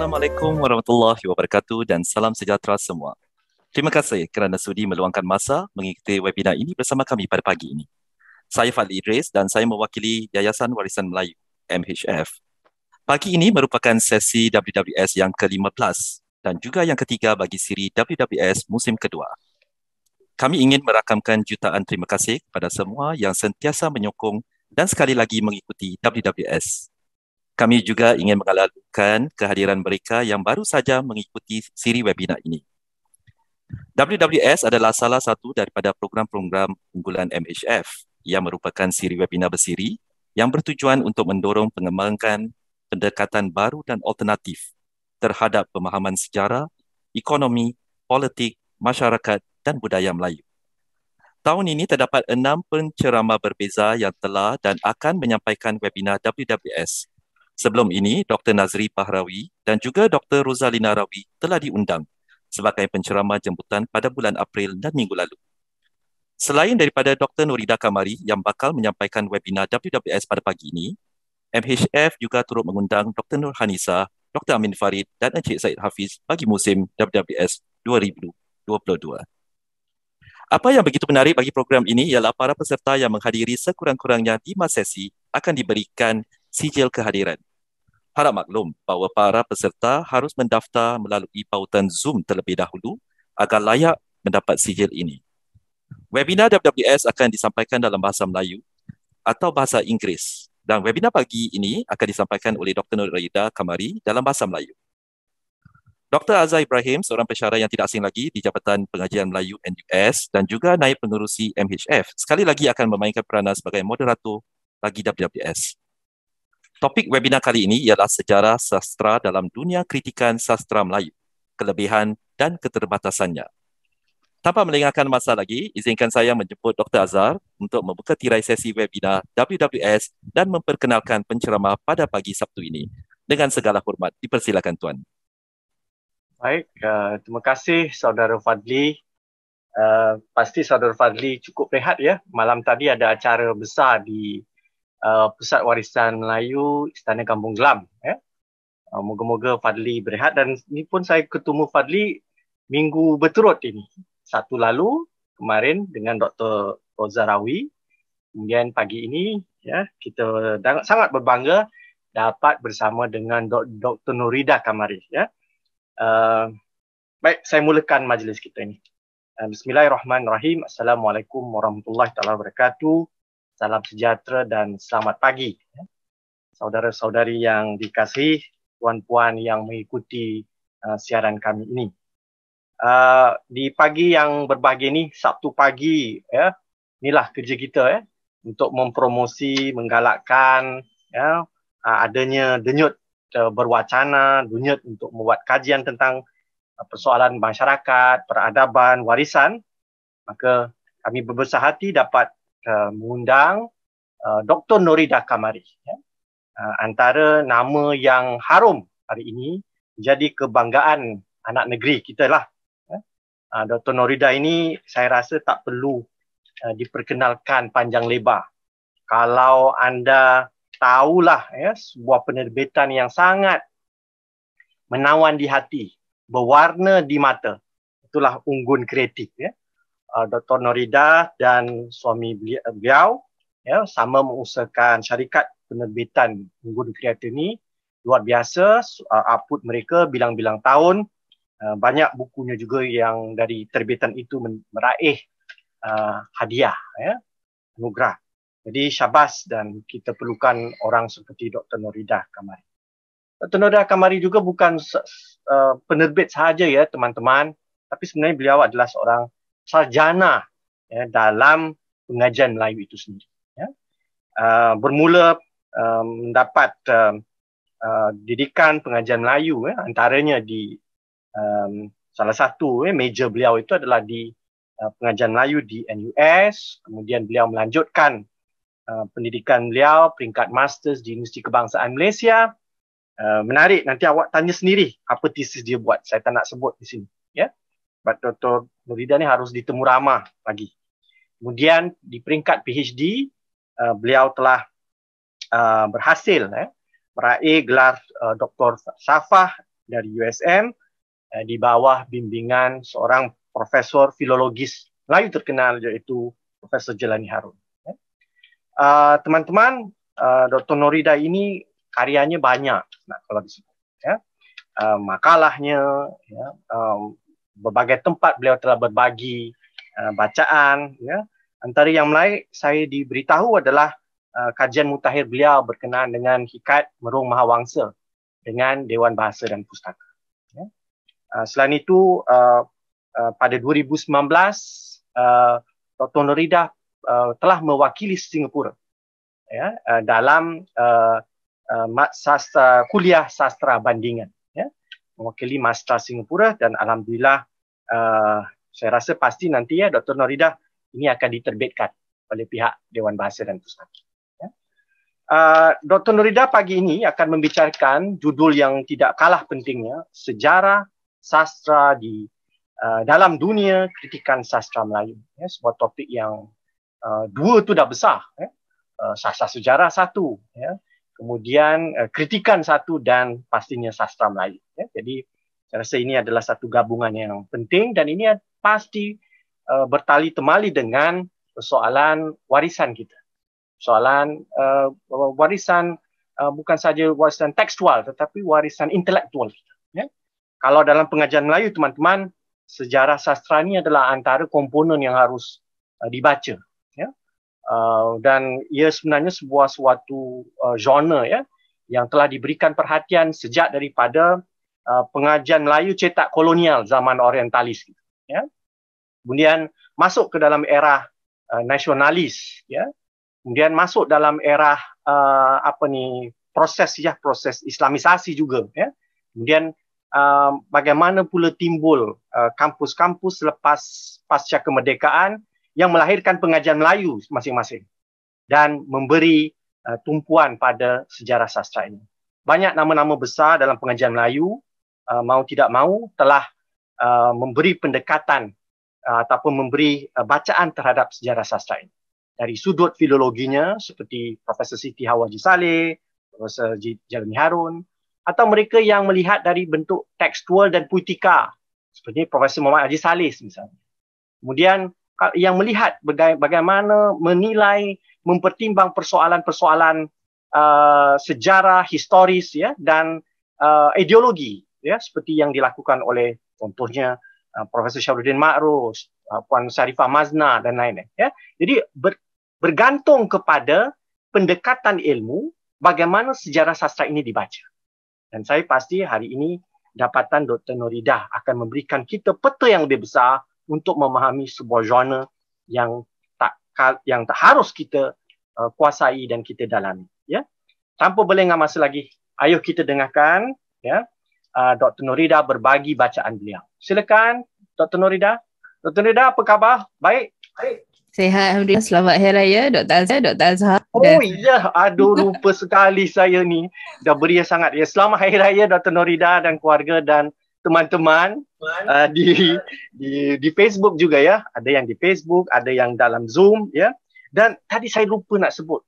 Assalamualaikum warahmatullahi wabarakatuh dan salam sejahtera semua. Terima kasih kerana sudi meluangkan masa mengikuti webinar ini bersama kami pada pagi ini. Saya Fadli Idris dan saya mewakili Yayasan Warisan Melayu, MHF. Pagi ini merupakan sesi WWS yang ke-15 dan juga yang ketiga bagi siri WWS musim kedua. Kami ingin merakamkan jutaan terima kasih kepada semua yang sentiasa menyokong dan sekali lagi mengikuti WWS kami juga ingin mengalalukan kehadiran mereka yang baru saja mengikuti siri webinar ini. WWS adalah salah satu daripada program-program unggulan MHF yang merupakan siri webinar bersiri yang bertujuan untuk mendorong pengembangan pendekatan baru dan alternatif terhadap pemahaman sejarah, ekonomi, politik, masyarakat dan budaya Melayu. Tahun ini terdapat enam pencerama berbeza yang telah dan akan menyampaikan webinar WWS Sebelum ini, Dr. Nazri Pahrawi dan juga Dr. Rosalina Rawi telah diundang sebagai penceramah jemputan pada bulan April dan minggu lalu. Selain daripada Dr. Nurida Kamari yang bakal menyampaikan webinar WWS pada pagi ini, MHF juga turut mengundang Dr. Nur Hanisa, Dr. Amin Farid dan Encik Said Hafiz bagi musim WWS 2022. Apa yang begitu menarik bagi program ini ialah para peserta yang menghadiri sekurang-kurangnya 5 sesi akan diberikan sijil kehadiran harap maklum bahawa para peserta harus mendaftar melalui pautan Zoom terlebih dahulu agar layak mendapat sijil ini. Webinar WWS akan disampaikan dalam bahasa Melayu atau bahasa Inggeris dan webinar pagi ini akan disampaikan oleh Dr. Nur Raida Kamari dalam bahasa Melayu. Dr. Azhar Ibrahim, seorang pesara yang tidak asing lagi di Jabatan Pengajian Melayu NUS dan juga naib pengerusi MHF, sekali lagi akan memainkan peranan sebagai moderator bagi WWS. Topik webinar kali ini ialah sejarah sastra dalam dunia kritikan sastra Melayu, kelebihan dan keterbatasannya. Tanpa melengahkan masa lagi, izinkan saya menjemput Dr. Azhar untuk membuka tirai sesi webinar WWS dan memperkenalkan penceramah pada pagi Sabtu ini. Dengan segala hormat, dipersilakan Tuan. Baik, uh, terima kasih Saudara Fadli. Uh, pasti Saudara Fadli cukup rehat ya. Malam tadi ada acara besar di uh, Pusat Warisan Melayu Istana Kampung Gelam ya. Uh, moga-moga Fadli berehat dan ini pun saya ketemu Fadli minggu berturut ini. Satu lalu kemarin dengan Dr. Rozarawi. Kemudian pagi ini ya kita sangat berbangga dapat bersama dengan Dr. Nurida Kamari ya. Uh, baik saya mulakan majlis kita ini. Uh, Bismillahirrahmanirrahim. Assalamualaikum warahmatullahi taala wabarakatuh. Salam sejahtera dan selamat pagi. Saudara-saudari yang dikasih, puan-puan yang mengikuti uh, siaran kami ini. Uh, di pagi yang berbahagia ini, Sabtu pagi, ya, inilah kerja kita ya, untuk mempromosi, menggalakkan ya, uh, adanya denyut uh, berwacana, denyut untuk membuat kajian tentang uh, persoalan masyarakat, peradaban, warisan. Maka kami berbesar hati dapat uh, mengundang uh, Dr. Norida Kamari. Ya. Uh, antara nama yang harum hari ini jadi kebanggaan anak negeri kita lah. Ya. Uh, Dr. Norida ini saya rasa tak perlu uh, diperkenalkan panjang lebar. Kalau anda tahulah ya, sebuah penerbitan yang sangat menawan di hati, berwarna di mata. Itulah unggun kreatif. Ya uh, Dr. Norida dan suami beliau ya, sama mengusahakan syarikat penerbitan Unggun Creator ini luar biasa uh, output mereka bilang-bilang tahun uh, banyak bukunya juga yang dari terbitan itu meraih uh, hadiah ya anugerah jadi syabas dan kita perlukan orang seperti Dr. Norida Kamari. Dr. Norida Kamari juga bukan uh, penerbit sahaja ya teman-teman tapi sebenarnya beliau adalah seorang sarjana ya, dalam pengajian Melayu itu sendiri. Ya. Uh, bermula ah, mendapat um, uh, didikan pengajian Melayu, ya, antaranya di um, salah satu ya, major beliau itu adalah di uh, pengajian Melayu di NUS, kemudian beliau melanjutkan uh, pendidikan beliau peringkat Masters di Universiti Kebangsaan Malaysia. Uh, menarik, nanti awak tanya sendiri apa tesis dia buat. Saya tak nak sebut di sini. Ya. Dr. Nurida ni harus ditemu ramah lagi. Kemudian di peringkat PhD, uh, eh, beliau telah uh, berhasil eh, meraih gelar uh, eh, Dr. Safah dari USM eh, di bawah bimbingan seorang profesor filologis Melayu terkenal iaitu Profesor Jelani Harun. teman-teman, uh, Dr. Norida ini karyanya banyak nah, kalau disebut. Ya. Uh, makalahnya, ya, um, berbagai tempat beliau telah berbagi uh, bacaan ya antara yang lain saya diberitahu adalah uh, kajian mutakhir beliau berkenaan dengan hikat merung mahawangsa dengan dewan bahasa dan pustaka ya uh, selain itu uh, uh, pada 2019 uh, Dr. Norida uh, telah mewakili Singapura ya uh, dalam uh, uh, sastra, kuliah sastra bandingan ya mewakili master Singapura dan alhamdulillah uh, saya rasa pasti nanti ya Dr. Norida ini akan diterbitkan oleh pihak Dewan Bahasa dan Pustaka. Ya. Uh, eh, Dr. Nurida pagi ini akan membicarakan judul yang tidak kalah pentingnya sejarah sastra di uh, dalam dunia kritikan sastra Melayu. Ya, sebuah topik yang uh, dua itu dah besar. Ya. Uh, sastra sejarah satu, ya. kemudian uh, kritikan satu dan pastinya sastra Melayu. Ya. Jadi saya rasa ini adalah satu gabungan yang penting dan ini pasti uh, bertali temali dengan persoalan warisan kita. soalan uh, eh, warisan uh, bukan saja warisan tekstual tetapi warisan intelektual kita. Ya? Kalau dalam pengajian Melayu, teman-teman, sejarah sastra ini adalah antara komponen yang harus uh, dibaca. Ya? Uh, dan ia sebenarnya sebuah suatu uh, genre ya, yang telah diberikan perhatian sejak daripada Uh, pengajian Melayu cetak kolonial zaman orientalis ya. Kemudian masuk ke dalam era uh, nasionalis ya. Kemudian masuk dalam era uh, apa ni? proses ya proses islamisasi juga ya. Kemudian uh, bagaimana pula timbul uh, kampus-kampus lepas pasca kemerdekaan yang melahirkan pengajian Melayu masing-masing dan memberi uh, tumpuan pada sejarah sastra ini. Banyak nama-nama besar dalam pengajian Melayu uh, mau tidak mau telah uh, memberi pendekatan uh, ataupun memberi uh, bacaan terhadap sejarah sastra ini dari sudut filologinya seperti Profesor Siti Hawaji Saleh, Profesor J- Jeremy Harun atau mereka yang melihat dari bentuk tekstual dan puitika seperti Profesor Muhammad Haji Salis misalnya. Kemudian yang melihat baga- bagaimana menilai mempertimbang persoalan-persoalan uh, sejarah historis ya dan uh, ideologi ya seperti yang dilakukan oleh contohnya uh, Profesor Syarudin Makros, uh, Puan Sarifah Mazna dan lain-lain ya. Jadi ber, bergantung kepada pendekatan ilmu bagaimana sejarah sastra ini dibaca. Dan saya pasti hari ini dapatan Dr. Noridah akan memberikan kita peta yang lebih besar untuk memahami sebuah genre yang tak yang tak harus kita uh, kuasai dan kita dalami ya. Tanpa berlengah masa lagi, ayuh kita dengarkan ya uh, ah, Dr. Norida berbagi bacaan beliau. Silakan Dr. Norida. Dr. Norida apa khabar? Baik? Baik. Sehat Alhamdulillah. Selamat Hari Raya Dr. Azhar. Dr. Azhar. Oh ya, yeah. aduh rupa sekali saya ni. Dah beri sangat. Ya, selamat Hari Raya Dr. Norida dan keluarga dan teman-teman uh, di, di di Facebook juga ya. Ada yang di Facebook, ada yang dalam Zoom ya. Dan tadi saya lupa nak sebut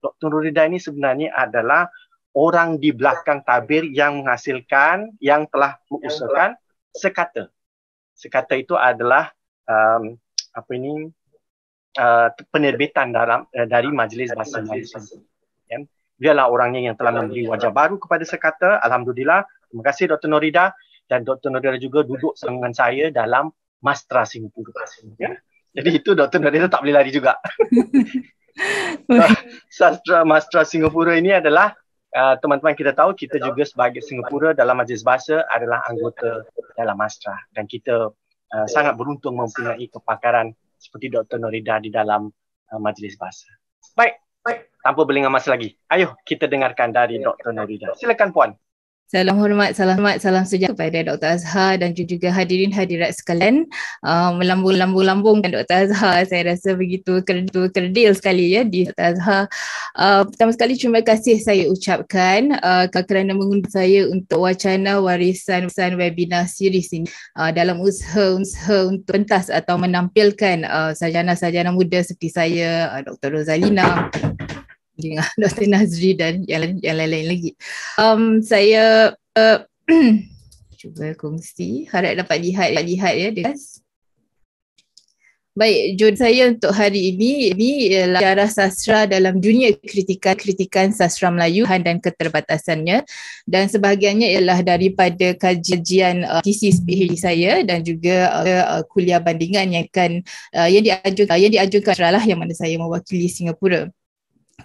Dr. Norida ini sebenarnya adalah orang di belakang tabir yang menghasilkan yang telah mengusulkan sekata. Sekata itu adalah um, apa ini uh, penerbitan dalam uh, dari majlis bahasa Malaysia. Ya. Dialah orangnya yang telah memberi wajah baru kepada sekata. Alhamdulillah. Terima kasih Dr. Norida dan Dr. Norida juga duduk dengan saya dalam Mastra Singapura. Ya. Jadi itu Dr. Norida tak boleh lari juga. Sastra Mastra Singapura ini adalah Ah, teman-teman kita tahu kita juga sebagai Singapura dalam majlis bahasa adalah anggota dalam Astra dan kita uh, sangat beruntung mempunyai kepakaran seperti Dr. Norida di dalam uh, majlis bahasa. Baik, baik. Tanpa berlengah masa lagi. Ayuh kita dengarkan dari Dr. Norida. Silakan puan. Salam hormat, salam hormat, salam sejahtera kepada Dr. Azhar dan juga hadirin hadirat sekalian. Ah, melambung-lambung-lambung uh, kan Dr. Azhar. Saya rasa begitu kerdil sekali ya di Dr. Azhar. Uh, pertama sekali terima kasih saya ucapkan uh, kerana mengundang saya untuk wacana warisan, warisan webinar series sini Uh, dalam usaha-usaha untuk pentas atau menampilkan sajana-sajana sarjana muda seperti saya, uh, Dr. Rosalina dengan Dr. Nazri dan yang lain, lain lagi. Um, saya uh, cuba kongsi. Harap dapat lihat dapat lihat ya. Guys. Baik, jod saya untuk hari ini ini ialah sejarah sastra dalam dunia kritikan kritikan sastra Melayu dan keterbatasannya dan sebahagiannya ialah daripada kajian uh, thesis PhD saya dan juga uh, kuliah bandingan yang akan uh, yang diajukan uh, yang diajukan lah yang mana saya mewakili Singapura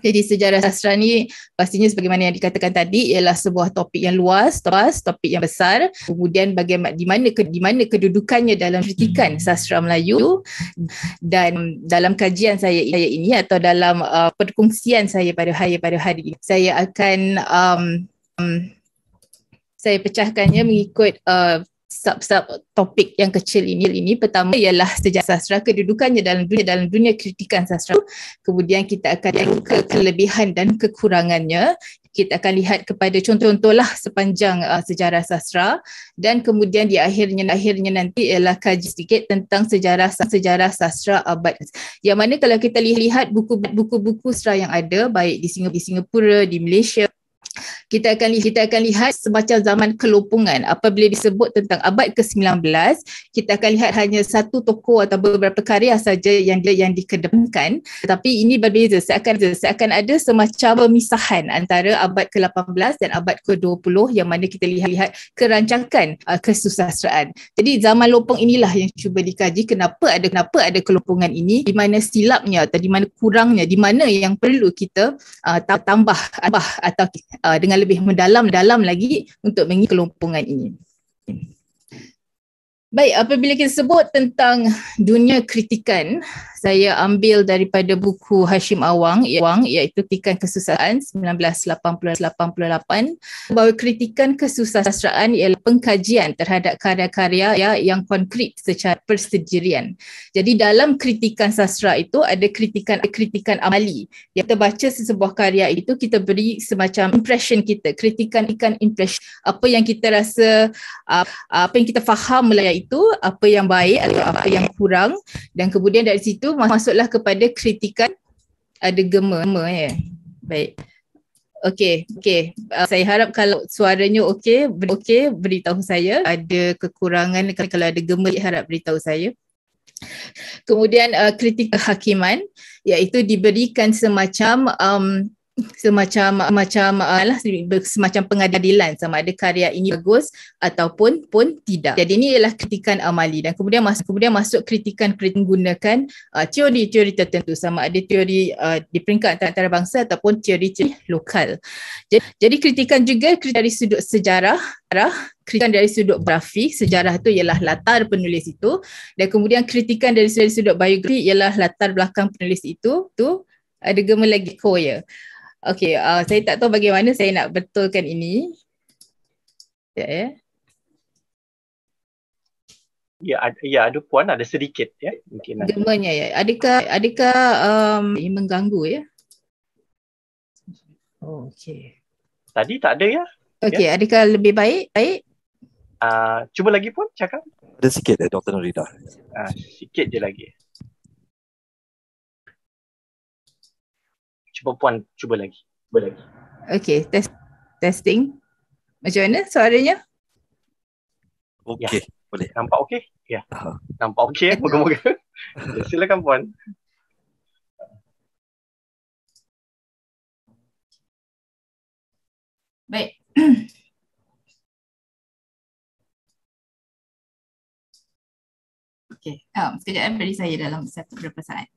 jadi sejarah sastra ni pastinya sebagaimana yang dikatakan tadi ialah sebuah topik yang luas, topas, topik yang besar. Kemudian bagaimana di mana di mana kedudukannya dalam kritikan hmm. sastra Melayu dan dalam kajian saya saya ini atau dalam uh, perkongsian saya pada hari pada hari ini saya akan um, um, saya pecahkannya mengikut uh, sub-sub topik yang kecil ini ini pertama ialah sejarah sastra kedudukannya dalam dunia dalam dunia kritikan sastra kemudian kita akan lihat ke- kelebihan dan kekurangannya kita akan lihat kepada contoh-contohlah sepanjang uh, sejarah sastra dan kemudian di akhirnya akhirnya nanti ialah kaji sedikit tentang sejarah sejarah sastra abad yang mana kalau kita lihat buku-buku buku sastra yang ada baik di Singapura di Malaysia kita akan lihat, kita akan lihat semacam zaman kelopungan apabila disebut tentang abad ke-19 kita akan lihat hanya satu toko atau beberapa karya saja yang dia yang dikedepankan tetapi ini berbeza seakan seakan ada semacam pemisahan antara abad ke-18 dan abad ke-20 yang mana kita lihat, lihat kerancangan uh, kesusasteraan jadi zaman lopong inilah yang cuba dikaji kenapa ada kenapa ada kelopungan ini di mana silapnya atau di mana kurangnya di mana yang perlu kita uh, tambah tambah atau uh, dengan lebih mendalam-dalam lagi untuk mengikuti kelompongan ini. Baik, apabila kita sebut tentang dunia kritikan, saya ambil daripada buku Hashim Awang, Awang iaitu Kritikan Kesusahan 1988 bahawa kritikan kesusahan ialah pengkajian terhadap karya-karya yang konkret secara persendirian. Jadi dalam kritikan sastra itu ada kritikan kritikan amali. Yang kita baca sesebuah karya itu kita beri semacam impression kita, kritikan ikan impression apa yang kita rasa ah, apa yang kita faham melalui itu apa yang baik atau apa yang kurang dan kemudian dari situ masuklah kepada kritikan ada uh, gema ya. Yeah. Baik. Okey, okey. Uh, saya harap kalau suaranya okey, ber- okey beritahu saya. Ada kekurangan kalau ada gemerik harap beritahu saya. Kemudian uh, kritik kehakiman iaitu diberikan semacam um, semacam macam lah semacam pengadilan sama ada karya ini bagus ataupun pun tidak. Jadi ini ialah kritikan amali dan kemudian masuk kemudian masuk kritikan kritik menggunakan uh, ah, teori-teori tertentu sama ada teori uh, di peringkat antara bangsa ataupun teori-teori lokal. Jadi, jadi kritikan juga kritik dari sudut sejarah sejarah kritikan dari sudut grafik sejarah tu ialah latar penulis itu dan kemudian kritikan dari sudut, sudut biografi ialah latar belakang penulis itu tu ada gemel lagi koya. ya yeah. Okay, uh, saya tak tahu bagaimana saya nak betulkan ini. Ya, ya. Ya, ada, ya, ada puan ada sedikit ya. Mungkin ada. Gemanya ya. Adakah adakah um, mengganggu ya? Oh, okay. Tadi tak ada ya. Okay, ya. adakah lebih baik? Baik. Uh, cuba lagi pun cakap. Ada sedikit ya, eh, Dr. Norida. Uh, sikit je lagi. cuba puan cuba lagi. Cuba lagi. Okay, test, testing. Macam mana suaranya? Okay, ya. boleh. Nampak okay? Ya, uh-huh. nampak okay. Eh? Moga-moga. Ya, silakan puan. Baik. Okay, um, oh, sekejap eh, saya dalam satu beberapa saat.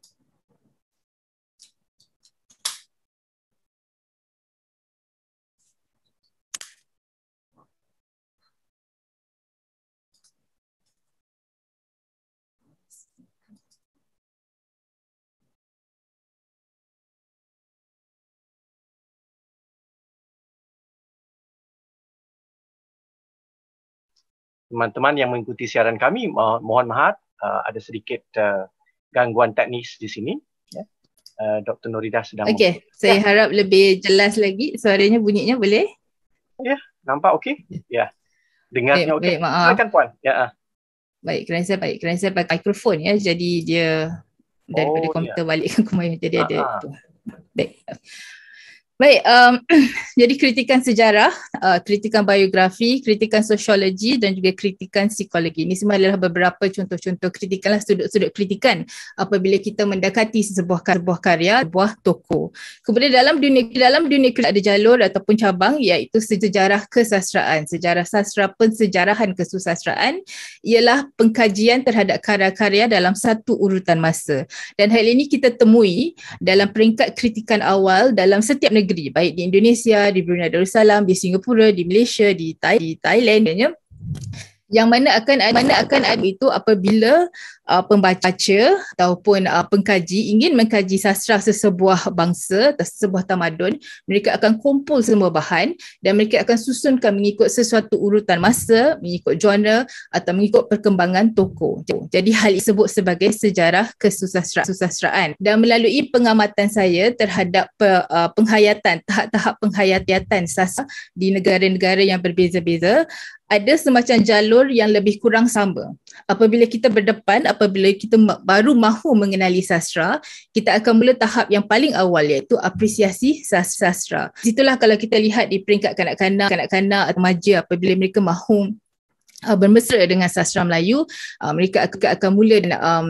teman-teman yang mengikuti siaran kami uh, mohon maaf uh, ada sedikit uh, gangguan teknis di sini ya uh, Dr Norida sedang Okey saya ya. harap lebih jelas lagi suaranya bunyinya boleh Ya yeah, nampak okey ya yeah. dengarnya okey okay. maaf puan ya yeah. baik kerana saya baik kerana saya pakai mikrofon ya jadi dia oh, daripada oh, komputer yeah. balik ke rumah jadi uh-huh. ada ah, ah. tu baik Baik, um, jadi kritikan sejarah, uh, kritikan biografi, kritikan sosiologi dan juga kritikan psikologi. Ini semua adalah beberapa contoh-contoh kritikan lah, sudut-sudut kritikan apabila kita mendekati sebuah, kar- sebuah karya, sebuah toko. Kemudian dalam dunia dalam dunia kritik ada jalur ataupun cabang iaitu sejarah kesastraan. Sejarah sastra pensejarahan kesusastraan ialah pengkajian terhadap karya-karya dalam satu urutan masa. Dan hal ini kita temui dalam peringkat kritikan awal dalam setiap negara negeri baik di Indonesia, di Brunei Darussalam, di Singapura, di Malaysia, di, Thai, di Thailand yang mana akan ada, mana akan ada itu apabila uh, pembaca ataupun uh, pengkaji ingin mengkaji sastra sesebuah bangsa atau sesebuah tamadun, mereka akan kumpul semua bahan dan mereka akan susunkan mengikut sesuatu urutan masa, mengikut genre atau mengikut perkembangan toko. Jadi hal ini sebut sebagai sejarah kesusastraan. Dan melalui pengamatan saya terhadap uh, penghayatan, tahap-tahap penghayatan sastra di negara-negara yang berbeza-beza, ada semacam jalur yang lebih kurang sama apabila kita berdepan apabila kita baru mahu mengenali sastra kita akan mula tahap yang paling awal iaitu apresiasi sastra situlah kalau kita lihat di peringkat kanak-kanak kanak-kanak atau remaja apabila mereka mahu uh, bermesra dengan sastra Melayu uh, mereka akan mula um,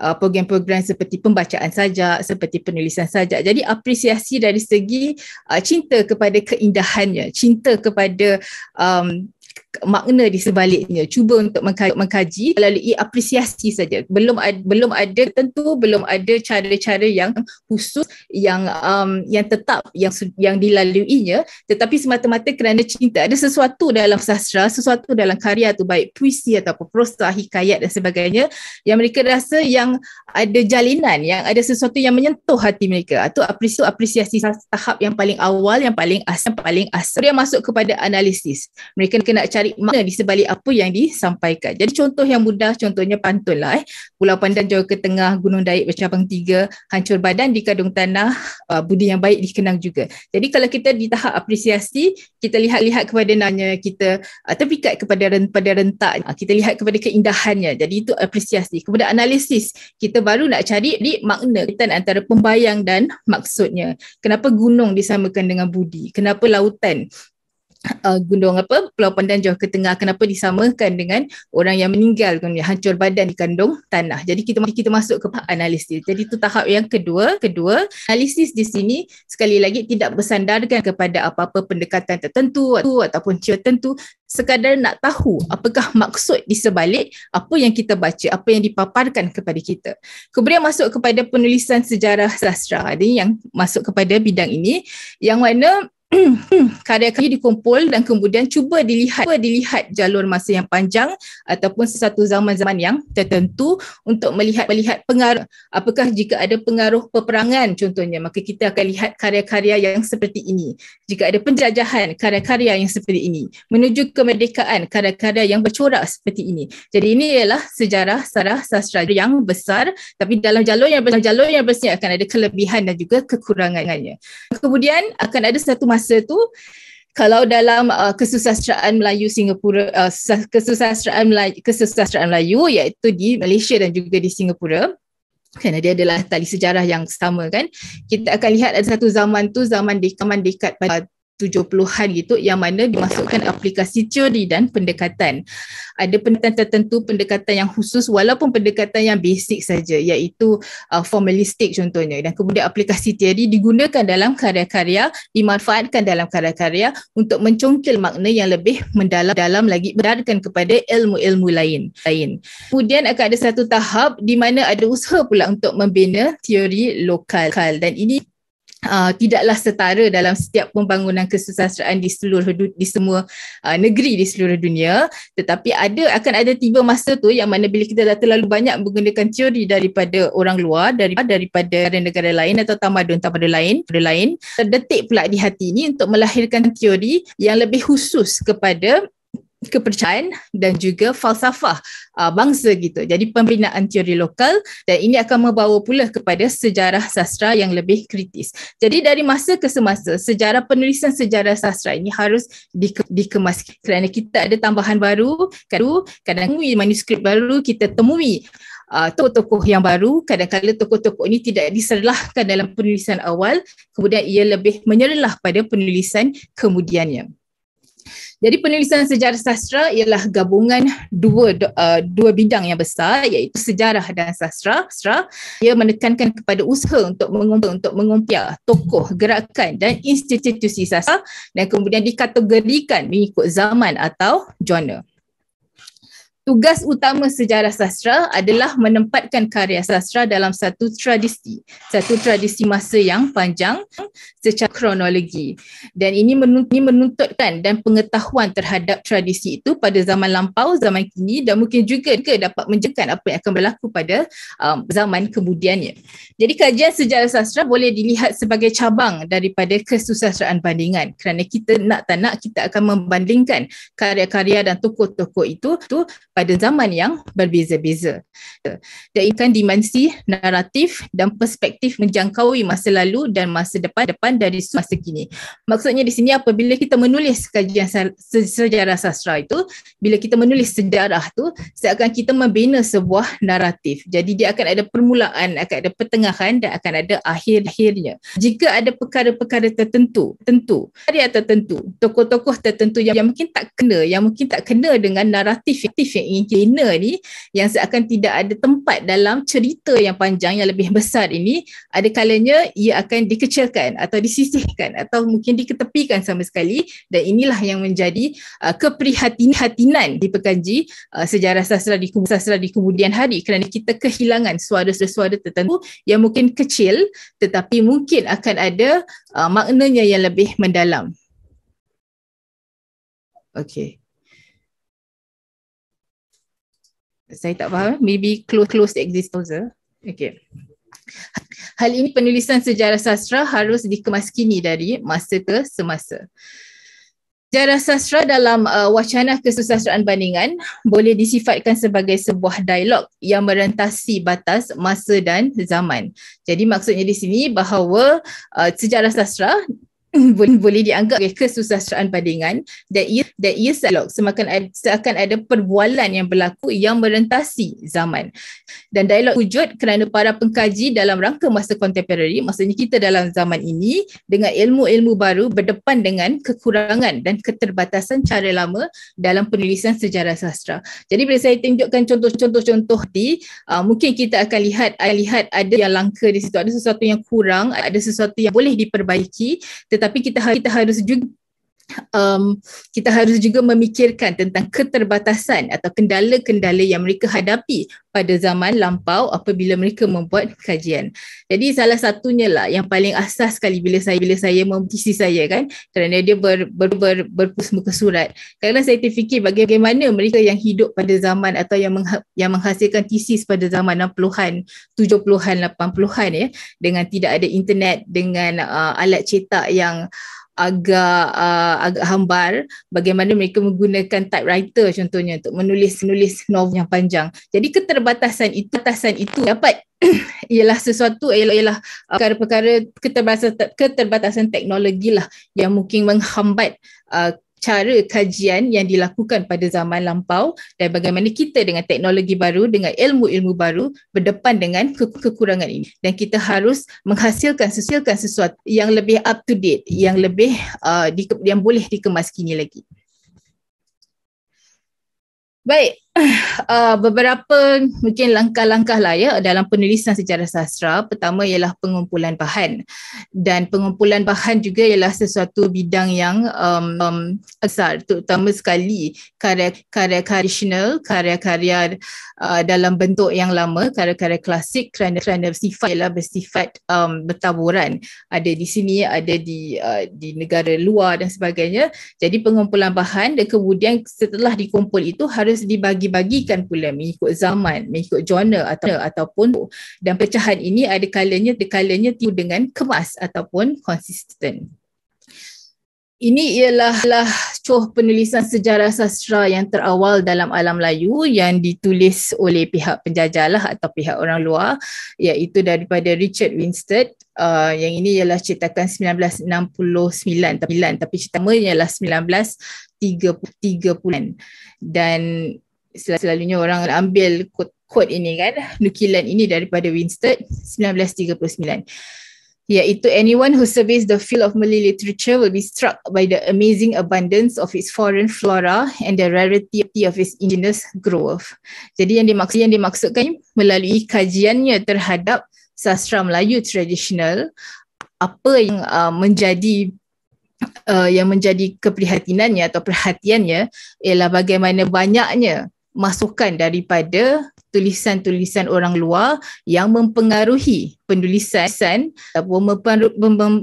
uh, program-program seperti pembacaan sajak, seperti penulisan sajak. Jadi apresiasi dari segi uh, cinta kepada keindahannya, cinta kepada um, makna di sebaliknya cuba untuk mengkaji melalui apresiasi saja belum ada, belum ada tentu belum ada cara-cara yang khusus yang um, yang tetap yang yang dilaluinya tetapi semata-mata kerana cinta ada sesuatu dalam sastra sesuatu dalam karya tu baik puisi atau prosa hikayat dan sebagainya yang mereka rasa yang ada jalinan yang ada sesuatu yang menyentuh hati mereka atau apresiasi apresiasi tahap yang paling awal yang paling asal paling asal dia masuk kepada analisis mereka kena cari tarik makna di sebalik apa yang disampaikan. Jadi contoh yang mudah contohnya pantun lah eh. Pulau Pandan jauh ke tengah, Gunung Daik bercabang tiga, hancur badan di kadung tanah, uh, budi yang baik dikenang juga. Jadi kalau kita di tahap apresiasi, kita lihat-lihat kepada nanya kita uh, terpikat kepada pada rentak, uh, kita lihat kepada keindahannya. Jadi itu apresiasi. Kemudian analisis, kita baru nak cari di makna antara pembayang dan maksudnya. Kenapa gunung disamakan dengan budi? Kenapa lautan uh, gundung apa Pulau Pandan jauh ke tengah kenapa disamakan dengan orang yang meninggal kemudian hancur badan di kandung tanah jadi kita kita masuk ke analisis jadi itu tahap yang kedua kedua analisis di sini sekali lagi tidak bersandarkan kepada apa-apa pendekatan tertentu atau ataupun cerita tertentu sekadar nak tahu apakah maksud di sebalik apa yang kita baca, apa yang dipaparkan kepada kita. Kemudian masuk kepada penulisan sejarah sastra ini yang masuk kepada bidang ini yang mana karya-karya dikumpul dan kemudian cuba dilihat cuba dilihat jalur masa yang panjang ataupun sesuatu zaman-zaman yang tertentu untuk melihat melihat pengaruh apakah jika ada pengaruh peperangan contohnya maka kita akan lihat karya-karya yang seperti ini jika ada penjajahan karya-karya yang seperti ini menuju kemerdekaan karya-karya yang bercorak seperti ini jadi ini ialah sejarah sarah sastra yang besar tapi dalam jalur yang besar jalur yang besar akan ada kelebihan dan juga kekurangannya kemudian akan ada satu masa tu kalau dalam uh, kesusasteraan Melayu Singapura uh, kesusasteraan Melayu, kesusasteraan Melayu iaitu di Malaysia dan juga di Singapura kerana dia adalah tali sejarah yang sama kan kita akan lihat ada satu zaman tu zaman dekaman dekat pada 70-an gitu yang mana dimasukkan aplikasi teori dan pendekatan. Ada pendekatan tertentu, pendekatan yang khusus walaupun pendekatan yang basic saja iaitu uh, formalistik contohnya dan kemudian aplikasi teori digunakan dalam karya-karya, dimanfaatkan dalam karya-karya untuk mencongkil makna yang lebih mendalam dalam lagi berdarkan kepada ilmu-ilmu lain. lain. Kemudian akan ada satu tahap di mana ada usaha pula untuk membina teori lokal dan ini uh, tidaklah setara dalam setiap pembangunan kesusasteraan di seluruh di semua uh, negeri di seluruh dunia tetapi ada akan ada tiba masa tu yang mana bila kita dah terlalu banyak menggunakan teori daripada orang luar daripada daripada negara lain atau tamadun tamadun lain tamadun lain terdetik pula di hati ni untuk melahirkan teori yang lebih khusus kepada kepercayaan dan juga falsafah uh, bangsa gitu. Jadi pembinaan teori lokal dan ini akan membawa pula kepada sejarah sastra yang lebih kritis. Jadi dari masa ke semasa sejarah penulisan sejarah sastra ini harus dike- dikemas kerana kita ada tambahan baru, kan, kadang-kadang manuskrip baru kita temui Uh, tokoh-tokoh yang baru kadang-kadang tokoh-tokoh ini tidak diserlahkan dalam penulisan awal kemudian ia lebih menyerlah pada penulisan kemudiannya jadi penulisan sejarah sastra ialah gabungan dua uh, dua bidang yang besar iaitu sejarah dan sastra. Sastra ia menekankan kepada usaha untuk mengumpul untuk mengumpia tokoh, gerakan dan institusi sastra dan kemudian dikategorikan mengikut zaman atau genre. Tugas utama sejarah sastra adalah menempatkan karya sastra dalam satu tradisi, satu tradisi masa yang panjang secara kronologi. Dan ini menuntutkan dan pengetahuan terhadap tradisi itu pada zaman lampau, zaman kini dan mungkin juga juga dapat menjelaskan apa yang akan berlaku pada um, zaman kemudiannya. Jadi kajian sejarah sastra boleh dilihat sebagai cabang daripada kesusastraan bandingan kerana kita nak tak nak kita akan membandingkan karya-karya dan tokoh-tokoh itu, itu pada zaman yang berbeza-beza. dia Jaikan dimensi naratif dan perspektif menjangkaui masa lalu dan masa depan-depan dari masa kini. Maksudnya di sini apabila kita menulis kajian sejarah sastra itu, bila kita menulis sejarah tu, seakan kita membina sebuah naratif. Jadi dia akan ada permulaan, akan ada pertengahan dan akan ada akhir-akhirnya. Jika ada perkara-perkara tertentu, tentu, karya tertentu, tokoh-tokoh tertentu yang, yang mungkin tak kena, yang mungkin tak kena dengan naratif yang ingin kena ni yang seakan tidak ada tempat dalam cerita yang panjang yang lebih besar ini ada kalanya ia akan dikecilkan atau disisihkan atau mungkin diketepikan sama sekali dan inilah yang menjadi uh, keprihatinan di pekanji uh, sejarah sastra di, sastra di kemudian hari kerana kita kehilangan suara-suara tertentu yang mungkin kecil tetapi mungkin akan ada uh, maknanya yang lebih mendalam. Okay. saya tak faham. Maybe close close the existence. Okay. Hal ini penulisan sejarah sastra harus dikemaskini dari masa ke semasa. Sejarah sastra dalam uh, wacana kesusasteraan bandingan boleh disifatkan sebagai sebuah dialog yang merentasi batas masa dan zaman. Jadi maksudnya di sini bahawa uh, sejarah sastra boleh, boleh dianggap sebagai kesusasteraan padingan that ia that ia dialog semakan seakan ada perbualan yang berlaku yang merentasi zaman dan dialog wujud kerana para pengkaji dalam rangka masa kontemporari, maksudnya kita dalam zaman ini dengan ilmu-ilmu baru berdepan dengan kekurangan dan keterbatasan cara lama dalam penulisan sejarah sastra jadi bila saya tunjukkan contoh-contoh-contoh di uh, mungkin kita akan lihat lihat ada yang langka di situ ada sesuatu yang kurang ada sesuatu yang boleh diperbaiki tetapi tapi kita ha- kita harus juga um, kita harus juga memikirkan tentang keterbatasan atau kendala-kendala yang mereka hadapi pada zaman lampau apabila mereka membuat kajian. Jadi salah satunya lah yang paling asas sekali bila saya bila saya memutisi saya kan kerana dia ber, ber, ber, ber berpus muka surat. Kadang-kadang saya terfikir bagaimana mereka yang hidup pada zaman atau yang mengha- yang menghasilkan tesis pada zaman 60-an, 70-an, 80-an ya dengan tidak ada internet dengan uh, alat cetak yang agak uh, agak hambar bagaimana mereka menggunakan typewriter contohnya untuk menulis menulis novel yang panjang. Jadi keterbatasan itu batasan itu dapat ialah sesuatu ialah, ialah uh, perkara-perkara keterbatasan keterbatasan lah yang mungkin menghambat uh, cara kajian yang dilakukan pada zaman lampau dan bagaimana kita dengan teknologi baru dengan ilmu-ilmu baru berdepan dengan ke- kekurangan ini dan kita harus menghasilkan sesilkan sesuatu yang lebih up to date yang lebih uh, yang boleh dikemaskini lagi. Baik, Uh, beberapa mungkin langkah-langkah lah ya dalam penulisan secara sastra pertama ialah pengumpulan bahan dan pengumpulan bahan juga ialah sesuatu bidang yang um, um, besar terutama sekali karya-karya traditional karya-karya uh, dalam bentuk yang lama karya-karya klasik kerana kerana sifat ialah bersifat um, bertaburan ada di sini ada di uh, di negara luar dan sebagainya jadi pengumpulan bahan dan kemudian setelah dikumpul itu harus dibagi dibagikan pula mengikut zaman, mengikut genre atau ataupun dan pecahan ini ada kalanya ada kalanya tiup dengan kemas ataupun konsisten. Ini ialah lah coh penulisan sejarah sastra yang terawal dalam alam Melayu yang ditulis oleh pihak penjajah lah atau pihak orang luar iaitu daripada Richard Winstead Uh, yang ini ialah ceritakan 1969 tapi, tapi cerita ialah 1930 dan selalunya orang ambil quote ini kan nukilan ini daripada Winstead 1939 iaitu anyone who surveys the field of Malay literature will be struck by the amazing abundance of its foreign flora and the rarity of its indigenous growth. Jadi yang dimaksud yang dimaksudkan melalui kajiannya terhadap sastra Melayu tradisional apa yang uh, menjadi uh, yang menjadi keprihatinannya atau perhatiannya ialah bagaimana banyaknya masukan daripada tulisan-tulisan orang luar yang mempengaruhi penulisan eh, ataupun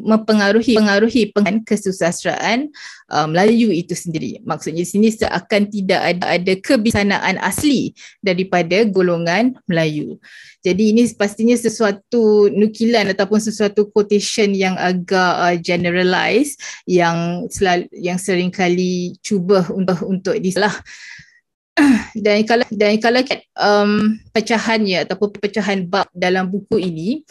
mempengaruhi pengaruhi pengan kesusastraan um, Melayu itu sendiri. Maksudnya sini seakan tidak ada, ada kebisanaan asli daripada golongan Melayu. Jadi ini pastinya sesuatu nukilan ataupun sesuatu quotation yang agak uh, generalized yang selalu, yang seringkali cuba untuk untuk disalah dan kalau dan kalau um, pecahannya ataupun pecahan bab dalam buku ini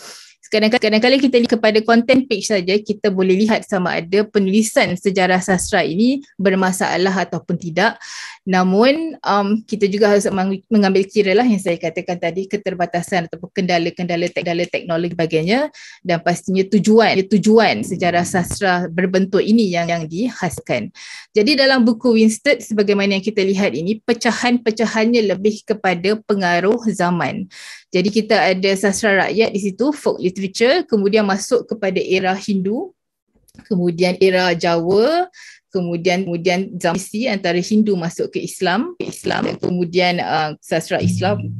kadang-kadang kita lihat kepada content page saja kita boleh lihat sama ada penulisan sejarah sastra ini bermasalah ataupun tidak namun um, kita juga harus mengambil kira lah yang saya katakan tadi keterbatasan ataupun kendala-kendala kendala teknologi bagainya dan pastinya tujuan tujuan sejarah sastra berbentuk ini yang yang dihaskan jadi dalam buku Winstead sebagaimana yang kita lihat ini pecahan-pecahannya lebih kepada pengaruh zaman jadi kita ada sastra rakyat di situ, folk literature, kemudian masuk kepada era Hindu, kemudian era Jawa, kemudian kemudian zamisi antara Hindu masuk ke Islam, Islam kemudian uh, sastra Islam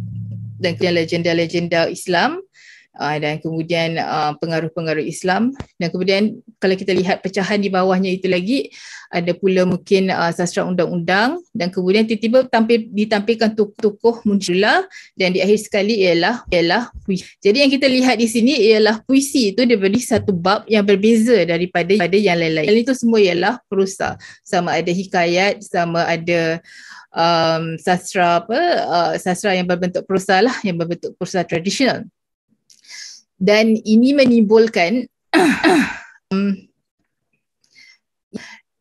dan kemudian legenda-legenda Islam uh, dan kemudian ah, pengaruh-pengaruh Islam dan kemudian kalau kita lihat pecahan di bawahnya itu lagi ada pula mungkin uh, sastra undang-undang dan kemudian tiba-tiba tampil, ditampilkan tokoh muncullah dan di akhir sekali ialah ialah puisi. Jadi yang kita lihat di sini ialah puisi itu dia satu bab yang berbeza daripada pada yang lain-lain. Yang itu semua ialah prosa sama ada hikayat sama ada um, sastra apa uh, sastra yang berbentuk prosa lah yang berbentuk prosa tradisional dan ini menimbulkan um,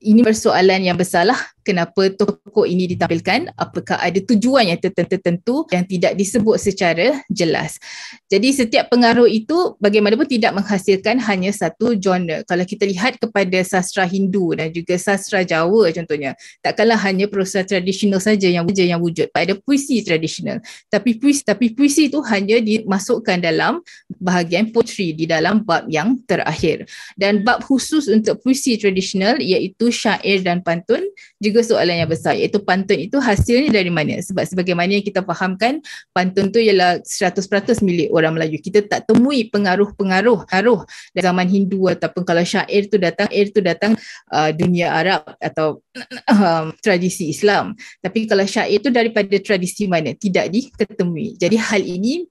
ini persoalan yang besarlah kenapa toko ini ditampilkan apakah ada tujuan yang tertentu yang tidak disebut secara jelas jadi setiap pengaruh itu bagaimanapun tidak menghasilkan hanya satu genre kalau kita lihat kepada sastra Hindu dan juga sastra Jawa contohnya takkanlah hanya prosa tradisional saja yang saja yang wujud pada puisi tradisional tapi puisi tapi puisi itu hanya dimasukkan dalam bahagian poetry di dalam bab yang terakhir dan bab khusus untuk puisi tradisional iaitu syair dan pantun juga juga soalan yang besar iaitu pantun itu hasilnya dari mana sebab sebagaimana yang kita fahamkan pantun tu ialah 100% milik orang Melayu kita tak temui pengaruh-pengaruh pengaruh dari zaman Hindu ataupun kalau syair tu datang air tu datang uh, dunia Arab atau um, tradisi Islam tapi kalau syair tu daripada tradisi mana tidak diketemui jadi hal ini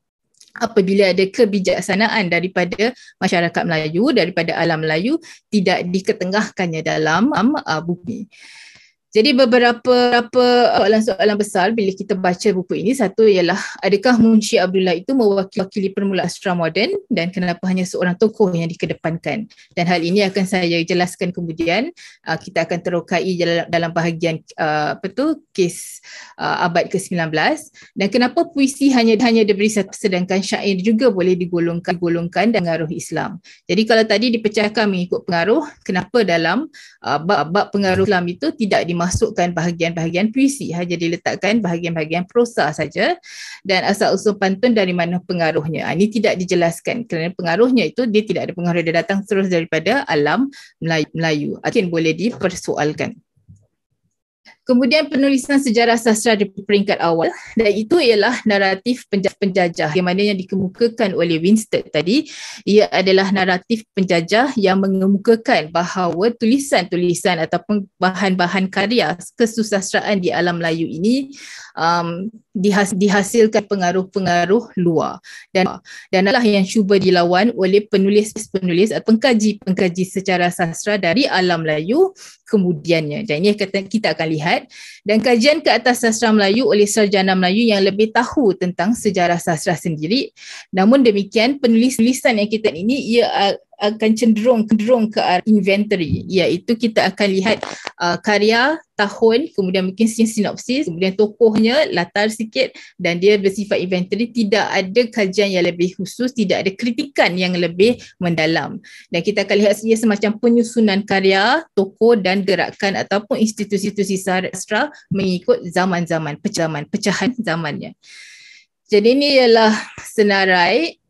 apabila ada kebijaksanaan daripada masyarakat Melayu daripada alam Melayu tidak diketengahkannya dalam um, uh, bumi jadi beberapa beberapa uh, soalan-soalan besar bila kita baca buku ini satu ialah adakah Munshi Abdullah itu mewakili permulaan sastra modern dan kenapa hanya seorang tokoh yang dikedepankan dan hal ini akan saya jelaskan kemudian uh, kita akan terokai dalam, bahagian uh, apa tu kes uh, abad ke-19 dan kenapa puisi hanya hanya diberi satu sedangkan syair juga boleh digolongkan digolongkan dan pengaruh Islam. Jadi kalau tadi dipecahkan mengikut pengaruh kenapa dalam uh, bab, bab pengaruh Islam itu tidak di dimasukkan bahagian-bahagian puisi hanya diletakkan bahagian-bahagian prosa saja dan asal-usul pantun dari mana pengaruhnya ha, ini tidak dijelaskan kerana pengaruhnya itu dia tidak ada pengaruh dia datang terus daripada alam Melayu mungkin boleh dipersoalkan Kemudian penulisan sejarah sastra di peringkat awal dan itu ialah naratif penjajah-penjajah yang mana yang dikemukakan oleh Winston tadi ia adalah naratif penjajah yang mengemukakan bahawa tulisan-tulisan ataupun bahan-bahan karya kesusastraan di alam Melayu ini um, dihas- dihasilkan pengaruh-pengaruh luar dan dan adalah yang cuba dilawan oleh penulis-penulis atau pengkaji-pengkaji secara sastra dari alam Melayu kemudiannya. Dan ini kita akan lihat Barat dan kajian ke atas sastra Melayu oleh sarjana Melayu yang lebih tahu tentang sejarah sastra sendiri. Namun demikian, penulis tulisan yang kita ini ia akan cenderung cenderung ke arah inventory iaitu kita akan lihat uh, karya tahun kemudian mungkin sinopsis kemudian tokohnya latar sikit dan dia bersifat inventory tidak ada kajian yang lebih khusus tidak ada kritikan yang lebih mendalam dan kita akan lihat ia semacam penyusunan karya tokoh dan gerakan ataupun institusi-institusi sastra mengikut zaman-zaman pecahan-pecahan zamannya jadi ini ialah senarai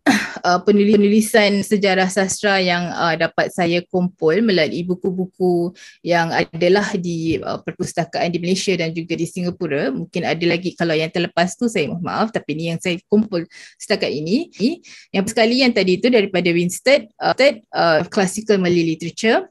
uh, penulis- penulisan sejarah sastra yang uh, dapat saya kumpul melalui buku-buku yang adalah di uh, perpustakaan di Malaysia dan juga di Singapura. Mungkin ada lagi kalau yang terlepas tu saya mohon maaf tapi ni yang saya kumpul setakat ini. Yang sekali yang tadi itu daripada Winstead, uh, uh, Classical Malay Literature.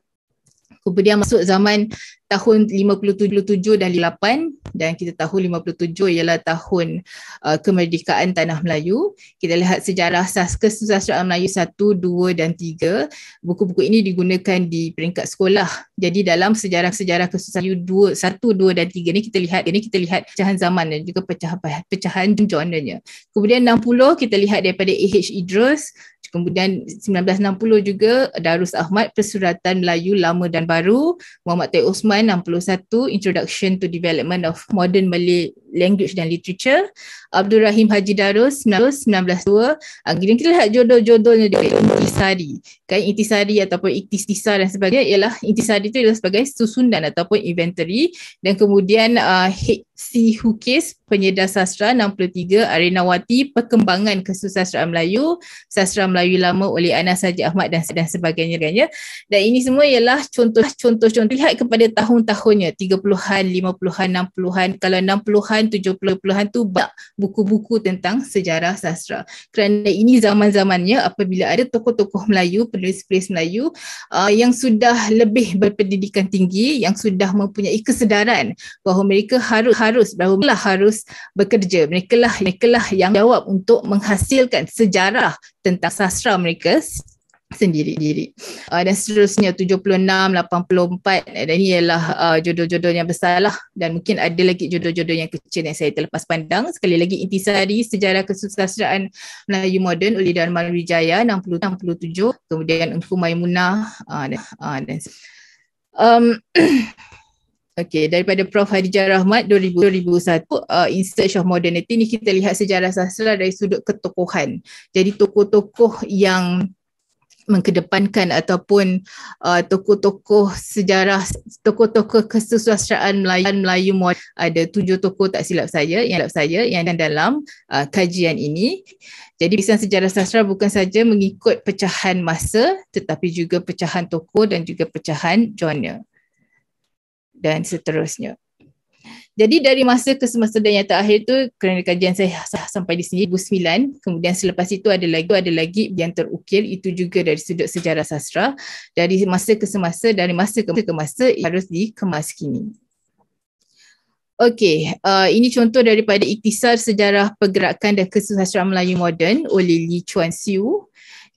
Kemudian masuk zaman tahun 57 dan 58 dan kita tahu 57 ialah tahun uh, kemerdekaan tanah Melayu. Kita lihat sejarah kesusasteraan Melayu 1, 2 dan 3. Buku-buku ini digunakan di peringkat sekolah. Jadi dalam sejarah-sejarah kesusasteraan Melayu 1, 2 dan 3 ni kita lihat ini kita lihat pecahan zaman dan juga pecahan pecahan genre-nya. Kemudian 60 kita lihat daripada AH Idrus Kemudian 1960 juga Darus Ahmad Persuratan Melayu Lama dan Baru Muhammad Teh Osman 61 Introduction to Development of Modern Malay Language dan Literature Abdul Rahim Haji Darus 1992 uh, kita lihat jodoh-jodohnya dekat Intisari kan Intisari ataupun Iktisisa dan sebagainya ialah Intisari itu adalah sebagai susunan ataupun inventory dan kemudian uh, ah, H.C. Hukis penyedar sastra 63 Arinawati perkembangan kesusastraan Melayu sastra Melayu lama oleh Anas Haji Ahmad dan, dan sebagainya kan, ya? dan ini semua ialah contoh-contoh contoh lihat kepada tahun-tahunnya 30-an 50-an 60-an kalau 60-an 80-an, 70-an tu banyak buku-buku tentang sejarah sastra. Kerana ini zaman-zamannya apabila ada tokoh-tokoh Melayu, penulis-penulis Melayu uh, yang sudah lebih berpendidikan tinggi, yang sudah mempunyai kesedaran bahawa mereka harus harus bahawa mereka harus bekerja. Mereka lah mereka lah yang jawab untuk menghasilkan sejarah tentang sastra mereka sendiri-diri. Uh, dan seterusnya 76, 84 eh, dan ini ialah uh, jodoh-jodoh yang besar lah dan mungkin ada lagi jodoh-jodoh yang kecil yang saya terlepas pandang. Sekali lagi intisari sejarah kesusasteraan Melayu modern oleh Darman Wijaya 67, kemudian Unku Maimuna uh, ah, dan, uh, dan um, okay daripada Prof. Hadijah Rahmat 2001, uh, In Search of Modernity ni kita lihat sejarah sastra dari sudut ketokohan. Jadi tokoh-tokoh yang mengkedepankan ataupun uh, tokoh-tokoh sejarah tokoh-tokoh kesusasteraan Melayu Melayu modern. ada tujuh tokoh tak silap saya yang silap saya yang dalam uh, kajian ini jadi pisan sejarah sastra bukan saja mengikut pecahan masa tetapi juga pecahan tokoh dan juga pecahan genre dan seterusnya jadi dari masa ke semasa dan yang terakhir tu kerana kajian saya sah sampai di sini 2009. Kemudian selepas itu ada lagi ada lagi yang terukir itu juga dari sudut sejarah sastra. Dari masa ke semasa dari masa ke masa, ke masa harus dikemas kini. Okey, uh, ini contoh daripada ikhtisar Sejarah Pergerakan dan Kesusastraan Melayu Moden oleh Lee Chuan Siu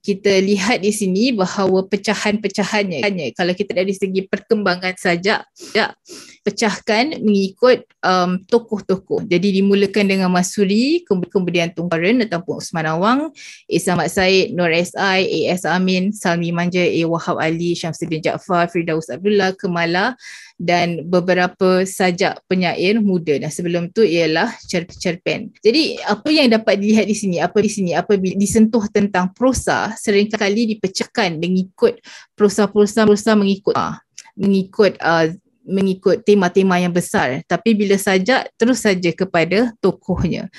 kita lihat di sini bahawa pecahan-pecahannya kalau kita dari segi perkembangan saja ya pecahkan mengikut um, tokoh-tokoh. Jadi dimulakan dengan Masuri, kemudian Tun Karen ataupun Usman Awang, Isa Mat Said, Nur S.I., A.S. Amin, Salmi Manja, A. Wahab Ali, Syamsuddin Jaafar, Firdaus Abdullah, Kemala dan beberapa sajak penyair muda dan sebelum tu ialah cerpen. Jadi apa yang dapat dilihat di sini, apa di sini, apa disentuh tentang prosa seringkali dipecahkan mengikut prosa-prosa prosa mengikut uh, mengikut uh, mengikut tema-tema yang besar tapi bila sajak terus saja kepada tokohnya.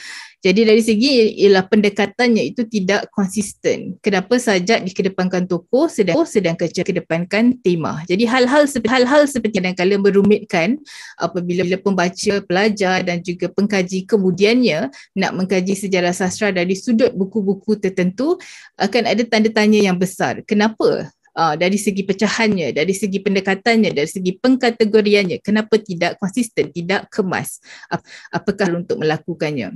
Jadi dari segi ialah pendekatannya itu tidak konsisten. Kenapa sajak dikedepankan tokoh sedang sedang kerja kedepankan tema. Jadi hal-hal hal-hal seperti kadang-kadang berumitkan apabila bila pembaca, pelajar dan juga pengkaji kemudiannya nak mengkaji sejarah sastra dari sudut buku-buku tertentu akan ada tanda tanya yang besar. Kenapa Uh, dari segi pecahannya, dari segi pendekatannya, dari segi pengkategoriannya, kenapa tidak konsisten, tidak kemas? apakah untuk melakukannya?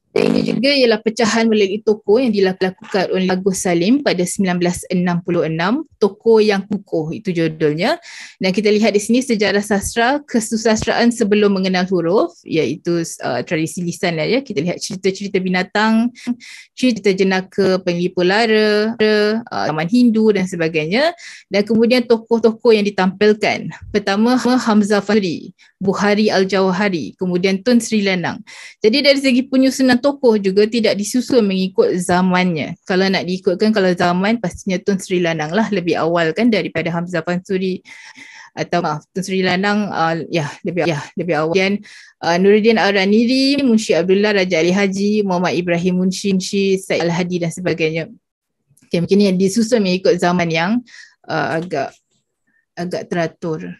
Dan ini juga ialah pecahan melalui toko yang dilakukan oleh Agus Salim pada 1966, Toko Yang Kukuh, itu judulnya. Dan kita lihat di sini sejarah sastra, kesusastraan sebelum mengenal huruf, iaitu uh, tradisi lisan. Lah, ya. Kita lihat cerita-cerita binatang, cerita jenaka penglipu lara, uh, Hindu dan sebagainya. Dan kemudian toko-toko yang ditampilkan. Pertama, Hamzah Fahri, Bukhari Al-Jawahari, kemudian Tun Sri Lanang. Jadi dari segi penyusunan tokoh juga tidak disusun mengikut zamannya. Kalau nak diikutkan kalau zaman pastinya Tun Sri Lanang lah lebih awal kan daripada Hamzah Bansuri atau maaf ah, Tun Sri Lanang uh, ya lebih ya lebih awal. Dan uh, ah, Nuruddin Araniri, Munshi Abdullah Raja Ali Haji, Muhammad Ibrahim Munshi, Munshi Said Al-Hadi dan sebagainya. Okay, mungkin yang disusun mengikut zaman yang uh, agak agak teratur.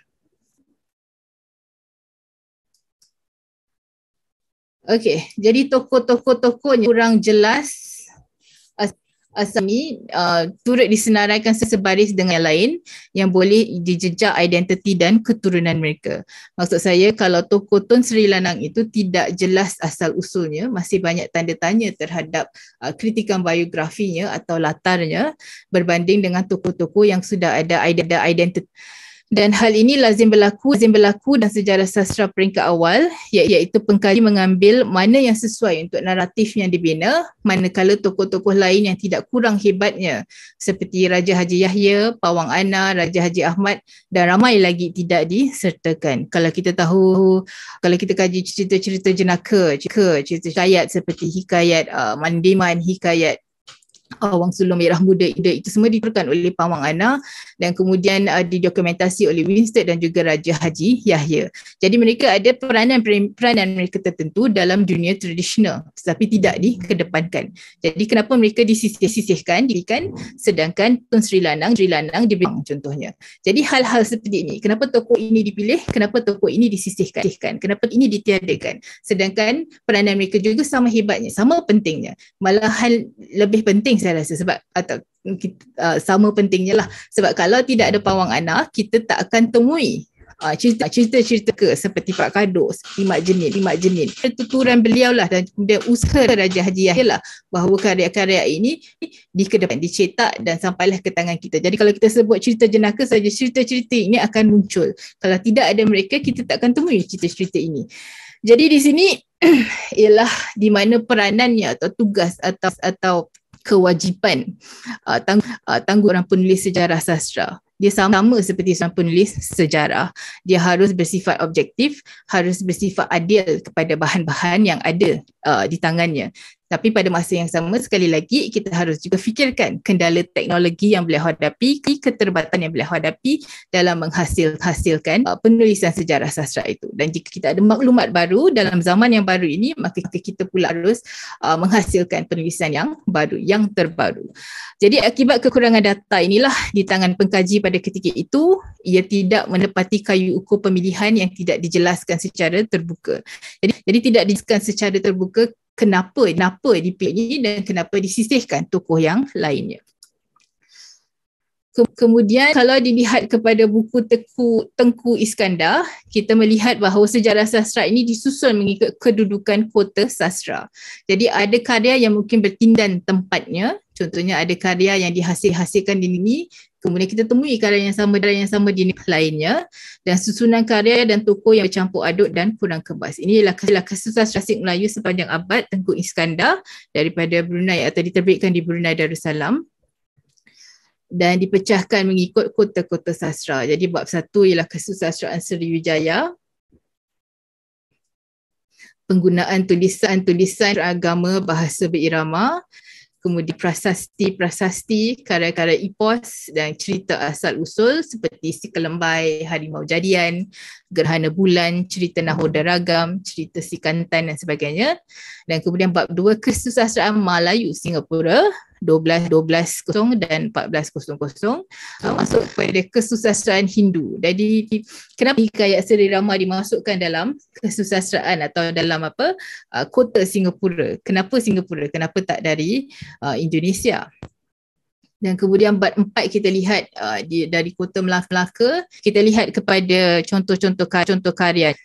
Okey, jadi tokoh-tokoh-tokohnya kurang jelas asami uh, turut disenaraikan sesebaris dengan yang lain yang boleh dijejak identiti dan keturunan mereka. Maksud saya kalau tokoh Tun Sri Lanang itu tidak jelas asal-usulnya, masih banyak tanda tanya terhadap uh, kritikan biografinya atau latarnya berbanding dengan tokoh-tokoh yang sudah ada identiti. Dan hal ini lazim berlaku lazim berlaku dan sejarah sastra peringkat awal iaitu pengkaji mengambil mana yang sesuai untuk naratif yang dibina manakala tokoh-tokoh lain yang tidak kurang hebatnya seperti Raja Haji Yahya, Pawang Ana, Raja Haji Ahmad dan ramai lagi tidak disertakan. Kalau kita tahu kalau kita kaji cerita-cerita jenaka, cerita-cerita hikayat seperti hikayat uh, Mandiman, hikayat Pawang uh, Sulung Merah Muda Ida itu semua diperlukan oleh Pawang Ana dan kemudian uh, didokumentasi oleh Winston dan juga Raja Haji Yahya. Jadi mereka ada peranan-peranan mereka tertentu dalam dunia tradisional tetapi tidak dikedepankan. Jadi kenapa mereka disisih-sisihkan, diberikan sedangkan Tun Sri Lanang, Sri Lanang diberi contohnya. Jadi hal-hal seperti ini, kenapa tokoh ini dipilih, kenapa tokoh ini disisihkan, kenapa ini ditiadakan. Sedangkan peranan mereka juga sama hebatnya, sama pentingnya. Malahan lebih penting saya rasa sebab atau kita, uh, sama pentingnya lah sebab kalau tidak ada pawang anak kita tak akan temui uh, cerita, cerita-cerita ke seperti Pak Kado seperti Mak Jenin Mak Jenin tuturan beliau lah dan kemudian usaha Raja Haji Yahya lah bahawa karya-karya ini di kedepan dicetak dan sampailah ke tangan kita jadi kalau kita sebut cerita jenaka saja cerita-cerita ini akan muncul kalau tidak ada mereka kita tak akan temui cerita-cerita ini jadi di sini ialah di mana peranannya atau tugas atau atau kewajipan uh, tangg- uh, tanggungjawab penulis sejarah sastra. Dia sama, sama seperti seorang penulis sejarah. Dia harus bersifat objektif, harus bersifat adil kepada bahan-bahan yang ada uh, di tangannya. Tapi pada masa yang sama sekali lagi kita harus juga fikirkan kendala teknologi yang boleh hadapi, keterbatasan yang boleh hadapi dalam menghasilkan uh, penulisan sejarah sastra itu. Dan jika kita ada maklumat baru dalam zaman yang baru ini, maka kita pula harus uh, menghasilkan penulisan yang baru, yang terbaru. Jadi akibat kekurangan data inilah di tangan pengkaji pada ketika itu, ia tidak menepati kayu ukur pemilihan yang tidak dijelaskan secara terbuka. Jadi, jadi tidak dijelaskan secara terbuka kenapa kenapa dipilih ini dan kenapa disisihkan tokoh yang lainnya Kemudian kalau dilihat kepada buku Teku, Tengku Iskandar, kita melihat bahawa sejarah sastra ini disusun mengikut kedudukan kota sastra. Jadi ada karya yang mungkin bertindan tempatnya, contohnya ada karya yang dihasil-hasilkan di sini, kemudian kita temui karya yang sama dan yang sama di negara lainnya, dan susunan karya dan toko yang bercampur aduk dan kurang kebas. Ini ialah kasus sastra Sik Melayu sepanjang abad Tengku Iskandar daripada Brunei atau diterbitkan di Brunei Darussalam dan dipecahkan mengikut kota-kota sastra. Jadi bab satu ialah kasus kesusastraan Sriwijaya. Penggunaan tulisan-tulisan agama bahasa berirama. Kemudian prasasti-prasasti, karya-karya ipos e dan cerita asal-usul seperti Sikelembai, Harimau Jadian, Gerhana Bulan, cerita Nahoda Ragam, cerita si Sikantan dan sebagainya. Dan kemudian bab dua kesusasteraan Melayu Singapura 12.12.0 dan 14.00 ah, masuk kepada kesusasteraan Hindu. Jadi kenapa hikayat Seri Rama dimasukkan dalam kesusasteraan atau dalam apa uh, kota Singapura? Kenapa Singapura? Kenapa tak dari uh, Indonesia? Dan kemudian bab empat kita lihat uh, di, dari kota Melaka, kita lihat kepada contoh contoh karya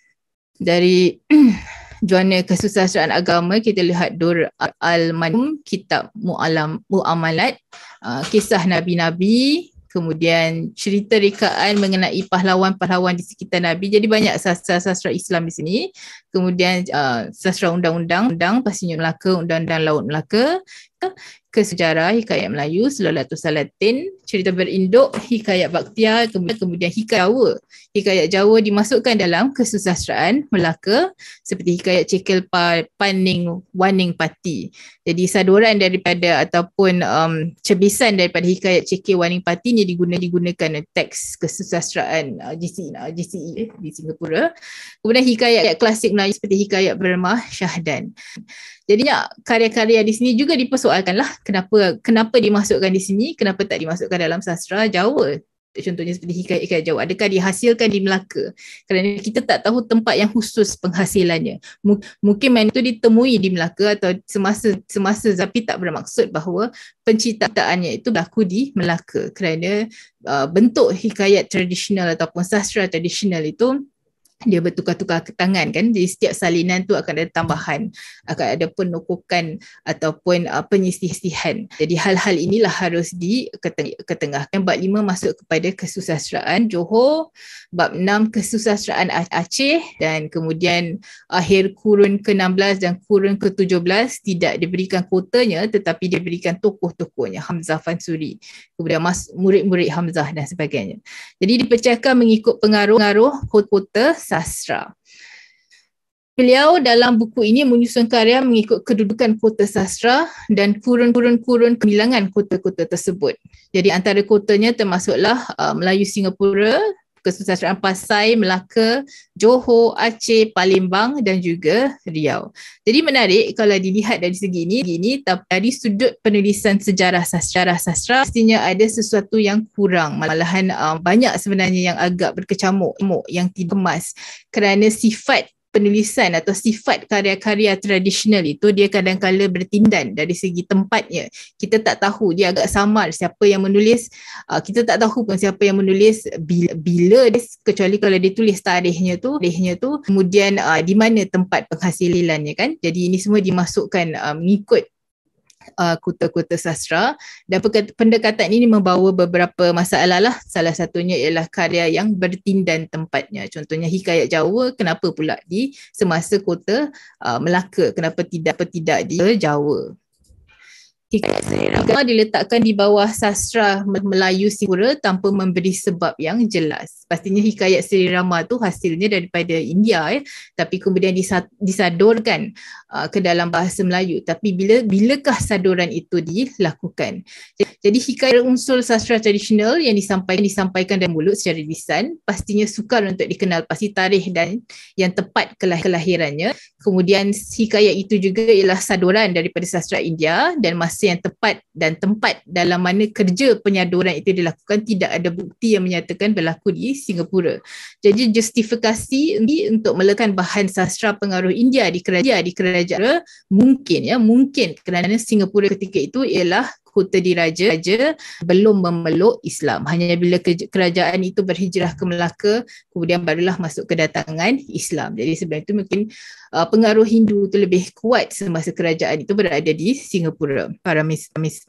dari Juana Kesusasteraan Agama kita lihat Dur Al-Manum Kitab Mu'alam Mu'amalat uh, kisah Nabi-Nabi kemudian cerita rekaan mengenai pahlawan-pahlawan di sekitar Nabi. Jadi banyak sastra-sastra Islam di sini kemudian uh, sastra undang-undang undang pasinya Melaka undang-undang laut Melaka ke, sejarah hikayat Melayu selalu Salatin cerita berinduk hikayat Baktia kemudian, kemudian hikayat Jawa hikayat Jawa dimasukkan dalam kesusastraan Melaka seperti hikayat Cekel pa, Paning Waning Pati jadi saduran daripada ataupun um, cebisan daripada hikayat Cekel Waning Pati ni digunakan, digunakan teks kesusastraan uh, GCE, uh, e, eh, GCE di Singapura kemudian hikayat klasik Melayu hikayat seperti hikayat Verma Syahdan. Jadinya karya-karya di sini juga dipersoalkan lah kenapa kenapa dimasukkan di sini, kenapa tak dimasukkan dalam sastra Jawa. Contohnya seperti hikayat-hikayat Jawa. Adakah dihasilkan di Melaka? Kerana kita tak tahu tempat yang khusus penghasilannya. M- mungkin main itu ditemui di Melaka atau semasa semasa tapi tak bermaksud bahawa penciptaannya itu berlaku di Melaka. Kerana uh, bentuk hikayat tradisional ataupun sastra tradisional itu dia bertukar-tukar tangan kan di setiap salinan tu akan ada tambahan akan ada penukukan ataupun uh, penyisihan jadi hal-hal inilah harus di diketengahkan bab lima masuk kepada kesusasteraan Johor bab enam kesusasteraan Aceh dan kemudian akhir kurun ke-16 dan kurun ke-17 tidak diberikan kotanya tetapi diberikan tokoh-tokohnya Hamzah Fansuri kemudian mas- murid-murid Hamzah dan sebagainya jadi dipecahkan mengikut pengaruh-pengaruh kota sastra. Beliau dalam buku ini menyusun karya mengikut kedudukan kota sastra dan kurun-kurun-kurun kemilangan kota-kota tersebut. Jadi antara kotanya termasuklah uh, Melayu Singapura, Kesultanan Pasai, Melaka, Johor, Aceh, Palembang dan juga Riau. Jadi menarik kalau dilihat dari segi ini, ini dari sudut penulisan sejarah sastra sastra mestinya ada sesuatu yang kurang. Malahan uh, banyak sebenarnya yang agak berkecamuk, yang tidak kemas kerana sifat penulisan atau sifat karya-karya tradisional itu dia kadang-kala bertindan dari segi tempatnya. Kita tak tahu dia agak samar siapa yang menulis. Uh, kita tak tahu pun siapa yang menulis bila, bila dia, kecuali kalau dia tulis tarikhnya tu, tarikhnya tu kemudian uh, di mana tempat penghasilannya kan. Jadi ini semua dimasukkan uh, mengikut uh, kota kuta sastra dan pendekatan ini membawa beberapa masalah lah salah satunya ialah karya yang bertindan tempatnya contohnya hikayat Jawa kenapa pula di semasa kota uh, Melaka kenapa tidak tidak di Jawa Hikmah diletakkan di bawah sastra Melayu Singapura tanpa memberi sebab yang jelas. Pastinya hikayat Sri Rama tu hasilnya daripada India eh. tapi kemudian disadorkan uh, ke dalam bahasa Melayu. Tapi bila bilakah saduran itu dilakukan? Jadi hikayat unsur sastra tradisional yang disampaikan disampaikan dari mulut secara lisan pastinya sukar untuk dikenal pasti tarikh dan yang tepat kelahirannya. Kemudian hikayat itu juga ialah saduran daripada sastra India dan masih yang tepat dan tempat dalam mana kerja penyaduran itu dilakukan tidak ada bukti yang menyatakan berlaku di Singapura. Jadi justifikasi untuk melekan bahan sastra pengaruh India di kerajaan di kerajaan mungkin ya mungkin kerana Singapura ketika itu ialah Kuta Diraja Raja belum memeluk Islam. Hanya bila kerajaan itu berhijrah ke Melaka, kemudian barulah masuk kedatangan Islam. Jadi sebenarnya itu mungkin uh, pengaruh Hindu itu lebih kuat semasa kerajaan itu berada di Singapura. Para Miss, Miss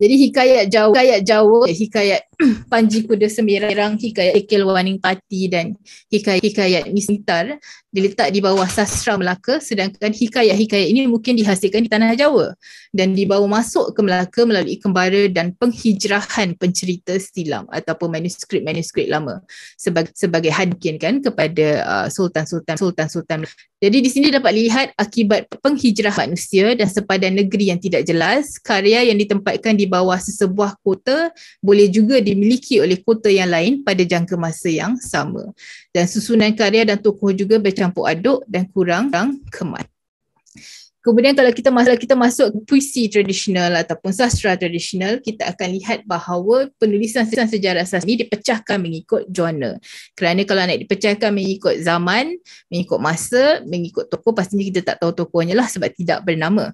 jadi hikayat Jawa, hikayat Jawa, ya, hikayat Panji Kuda Semirang, hikayat Ekel Waning Pati dan hikayat, hikayat Mistar diletak di bawah sastra Melaka sedangkan hikayat-hikayat ini mungkin dihasilkan di Tanah Jawa dan dibawa masuk ke Melaka melalui kembara dan penghijrahan pencerita silam ataupun manuskrip-manuskrip lama sebagai, sebagai hadkin kan kepada uh, Sultan-Sultan uh, Sultan-Sultan jadi di sini dapat lihat akibat penghijrah manusia dan sepadan negeri yang tidak jelas, karya yang ditempatkan di bawah sesebuah kota boleh juga dimiliki oleh kota yang lain pada jangka masa yang sama. Dan susunan karya dan tokoh juga bercampur aduk dan kurang, kurang kemat. Kemudian kalau kita masuk kita masuk puisi tradisional ataupun sastra tradisional kita akan lihat bahawa penulisan sejarah sastra ini dipecahkan mengikut genre. Kerana kalau nak dipecahkan mengikut zaman, mengikut masa, mengikut tokoh pastinya kita tak tahu tokohnya lah sebab tidak bernama.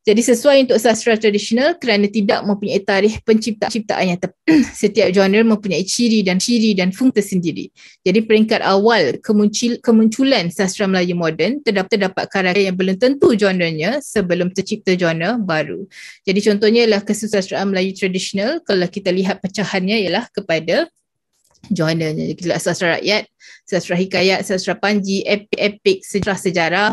Jadi sesuai untuk sastra tradisional kerana tidak mempunyai tarikh penciptaan yang tepat. Setiap genre mempunyai ciri dan ciri dan fungsi tersendiri. Jadi peringkat awal kemuncil, kemunculan sastra Melayu moden terdapat, terdapat karakter yang belum tentu genrenya sebelum tercipta genre baru. Jadi contohnya ialah kesusastraan Melayu tradisional kalau kita lihat pecahannya ialah kepada joinernya. Jadi kita sastra rakyat, sastra hikayat, sastra panji, epik, epik sejarah sejarah,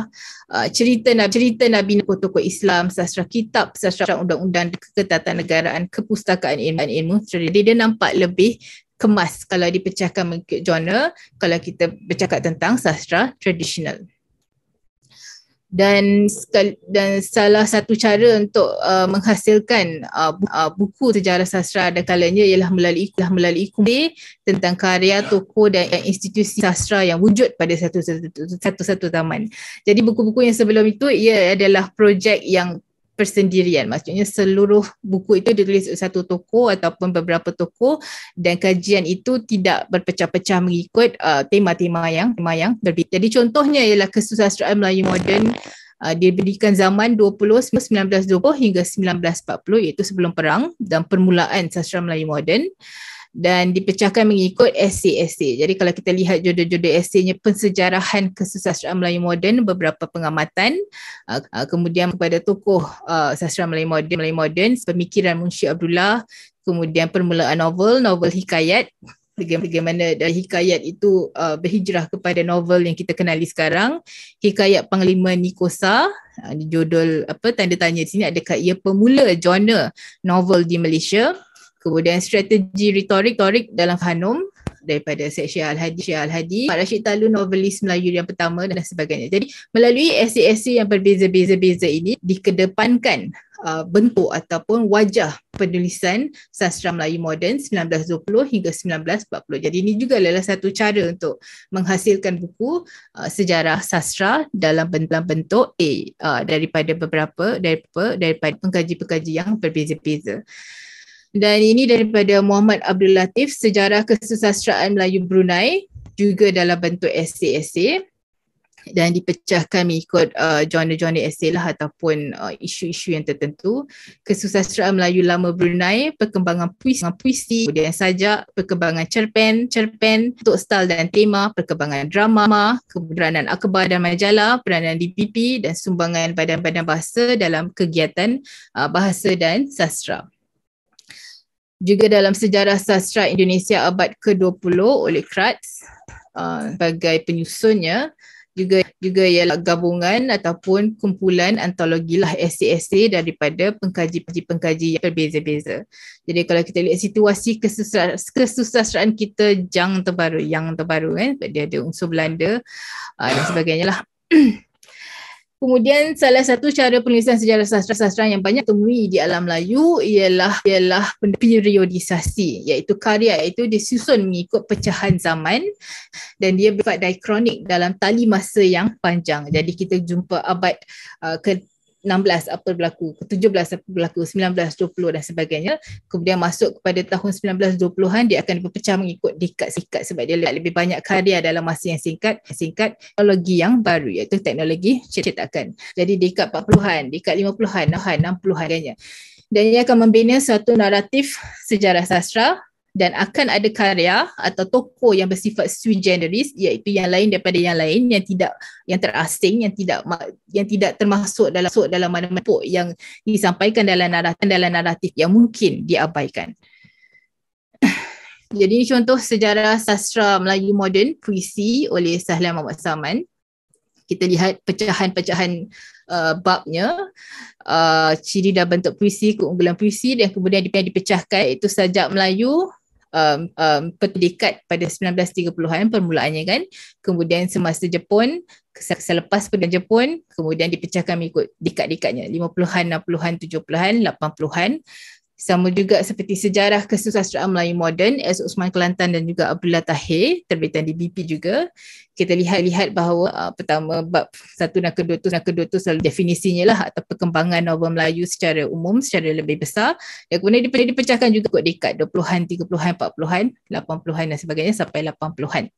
uh, cerita nabi, cerita nabi tokoh-tokoh Islam, sastra kitab, sastra undang-undang keketatan negaraan, kepustakaan ilmu, ilmu. Jadi dia nampak lebih kemas kalau dipecahkan mengikut genre kalau kita bercakap tentang sastra tradisional dan dan salah satu cara untuk uh, menghasilkan uh, uh, buku sejarah sastra ada kalanya ialah melalui ialah melalui kumpul tentang karya toko dan institusi sastra yang wujud pada satu satu satu, satu, zaman. Jadi buku-buku yang sebelum itu ia adalah projek yang persendirian maksudnya seluruh buku itu ditulis di satu toko ataupun beberapa toko dan kajian itu tidak berpecah-pecah mengikut uh, tema-tema yang tema yang berbeza. Jadi contohnya ialah kesusastraan Melayu moden uh, diberikan zaman 20 1920 hingga 1940 iaitu sebelum perang dan permulaan sastra Melayu moden dan dipecahkan mengikut esei-esei. Jadi kalau kita lihat jodoh-jodoh esei-nya pensejarahan kesusastraan Melayu moden beberapa pengamatan uh, uh, kemudian kepada tokoh uh, sastra Melayu moden Melayu moden pemikiran Munshi Abdullah kemudian permulaan novel novel hikayat bagaimana dari hikayat itu uh, berhijrah kepada novel yang kita kenali sekarang hikayat panglima Nikosa uh, judul apa tanda tanya di sini adakah ia pemula genre novel di Malaysia Kemudian strategi retorik-torik dalam Hanum daripada Syed Syed Al-Hadi, Syed Al-Hadi, Pak Rashid Talu, novelis Melayu yang pertama dan sebagainya. Jadi melalui esei-esei yang berbeza-beza-beza ini dikedepankan uh, bentuk ataupun wajah penulisan sastra Melayu moden 1920 hingga 1940. Jadi ini juga adalah satu cara untuk menghasilkan buku uh, sejarah sastra dalam bentuk-bentuk A uh, daripada beberapa daripada, daripada pengkaji-pengkaji yang berbeza-beza. Dan ini daripada Muhammad Abdul Latif, Sejarah Kesusastraan Melayu Brunei, juga dalam bentuk esei-esei dan dipecahkan mengikut uh, genre-genre uh, lah ataupun uh, isu-isu yang tertentu. Kesusastraan Melayu Lama Brunei, perkembangan puisi, puisi kemudian sajak, perkembangan cerpen, cerpen untuk stal dan tema, perkembangan drama, keberanan akhbar dan majalah, peranan DPP dan sumbangan badan-badan bahasa dalam kegiatan uh, bahasa dan sastra juga dalam sejarah sastra Indonesia abad ke-20 oleh Kratz uh, sebagai penyusunnya juga juga ialah gabungan ataupun kumpulan antologi lah esei-esei daripada pengkaji-pengkaji yang berbeza-beza. Jadi kalau kita lihat situasi kesusra- kesusastraan kita yang terbaru, yang terbaru kan, dia ada unsur Belanda uh, dan sebagainya lah. Kemudian salah satu cara penulisan sejarah sastra-sastra yang banyak temui di alam Melayu ialah ialah periodisasi iaitu karya iaitu disusun mengikut pecahan zaman dan dia bersifat dikronik dalam tali masa yang panjang. Jadi kita jumpa abad uh, ke 16 apa berlaku, ke 17 apa berlaku, 19, 20 dan sebagainya. Kemudian masuk kepada tahun 1920-an dia akan berpecah mengikut dekat sikat sebab dia lebih banyak karya dalam masa yang singkat, singkat teknologi yang baru iaitu teknologi cetakan. Jadi dekat 40-an, dekat 50-an, 60-an dan dan ia akan membina suatu naratif sejarah sastra dan akan ada karya atau toko yang bersifat sui generis iaitu yang lain daripada yang lain yang tidak yang terasing yang tidak yang tidak termasuk dalam masuk dalam mana-mana pok yang disampaikan dalam naratif dalam naratif yang mungkin diabaikan. Jadi ini contoh sejarah sastra Melayu moden puisi oleh Sahlan Muhammad Saman. Kita lihat pecahan-pecahan uh, babnya, uh, ciri dan bentuk puisi, keunggulan puisi dan kemudian dipecahkan itu sajak Melayu, um, um, pertedekat pada 1930-an permulaannya kan kemudian semasa Jepun selepas perang Jepun kemudian dipecahkan mengikut dekad-dekadnya 50-an 60-an 70-an 80-an sama juga seperti sejarah kesusastraan Melayu moden S. Osman Kelantan dan juga Abdullah Tahir terbitan di BP juga. Kita lihat-lihat bahawa uh, pertama bab satu dan kedua tu, dan kedua tu selalu definisinya lah atau perkembangan novel Melayu secara umum, secara lebih besar. Dan kemudian dia, dia dipecahkan juga kot dekat 20-an, 30-an, 40-an, 80-an dan sebagainya sampai 80-an.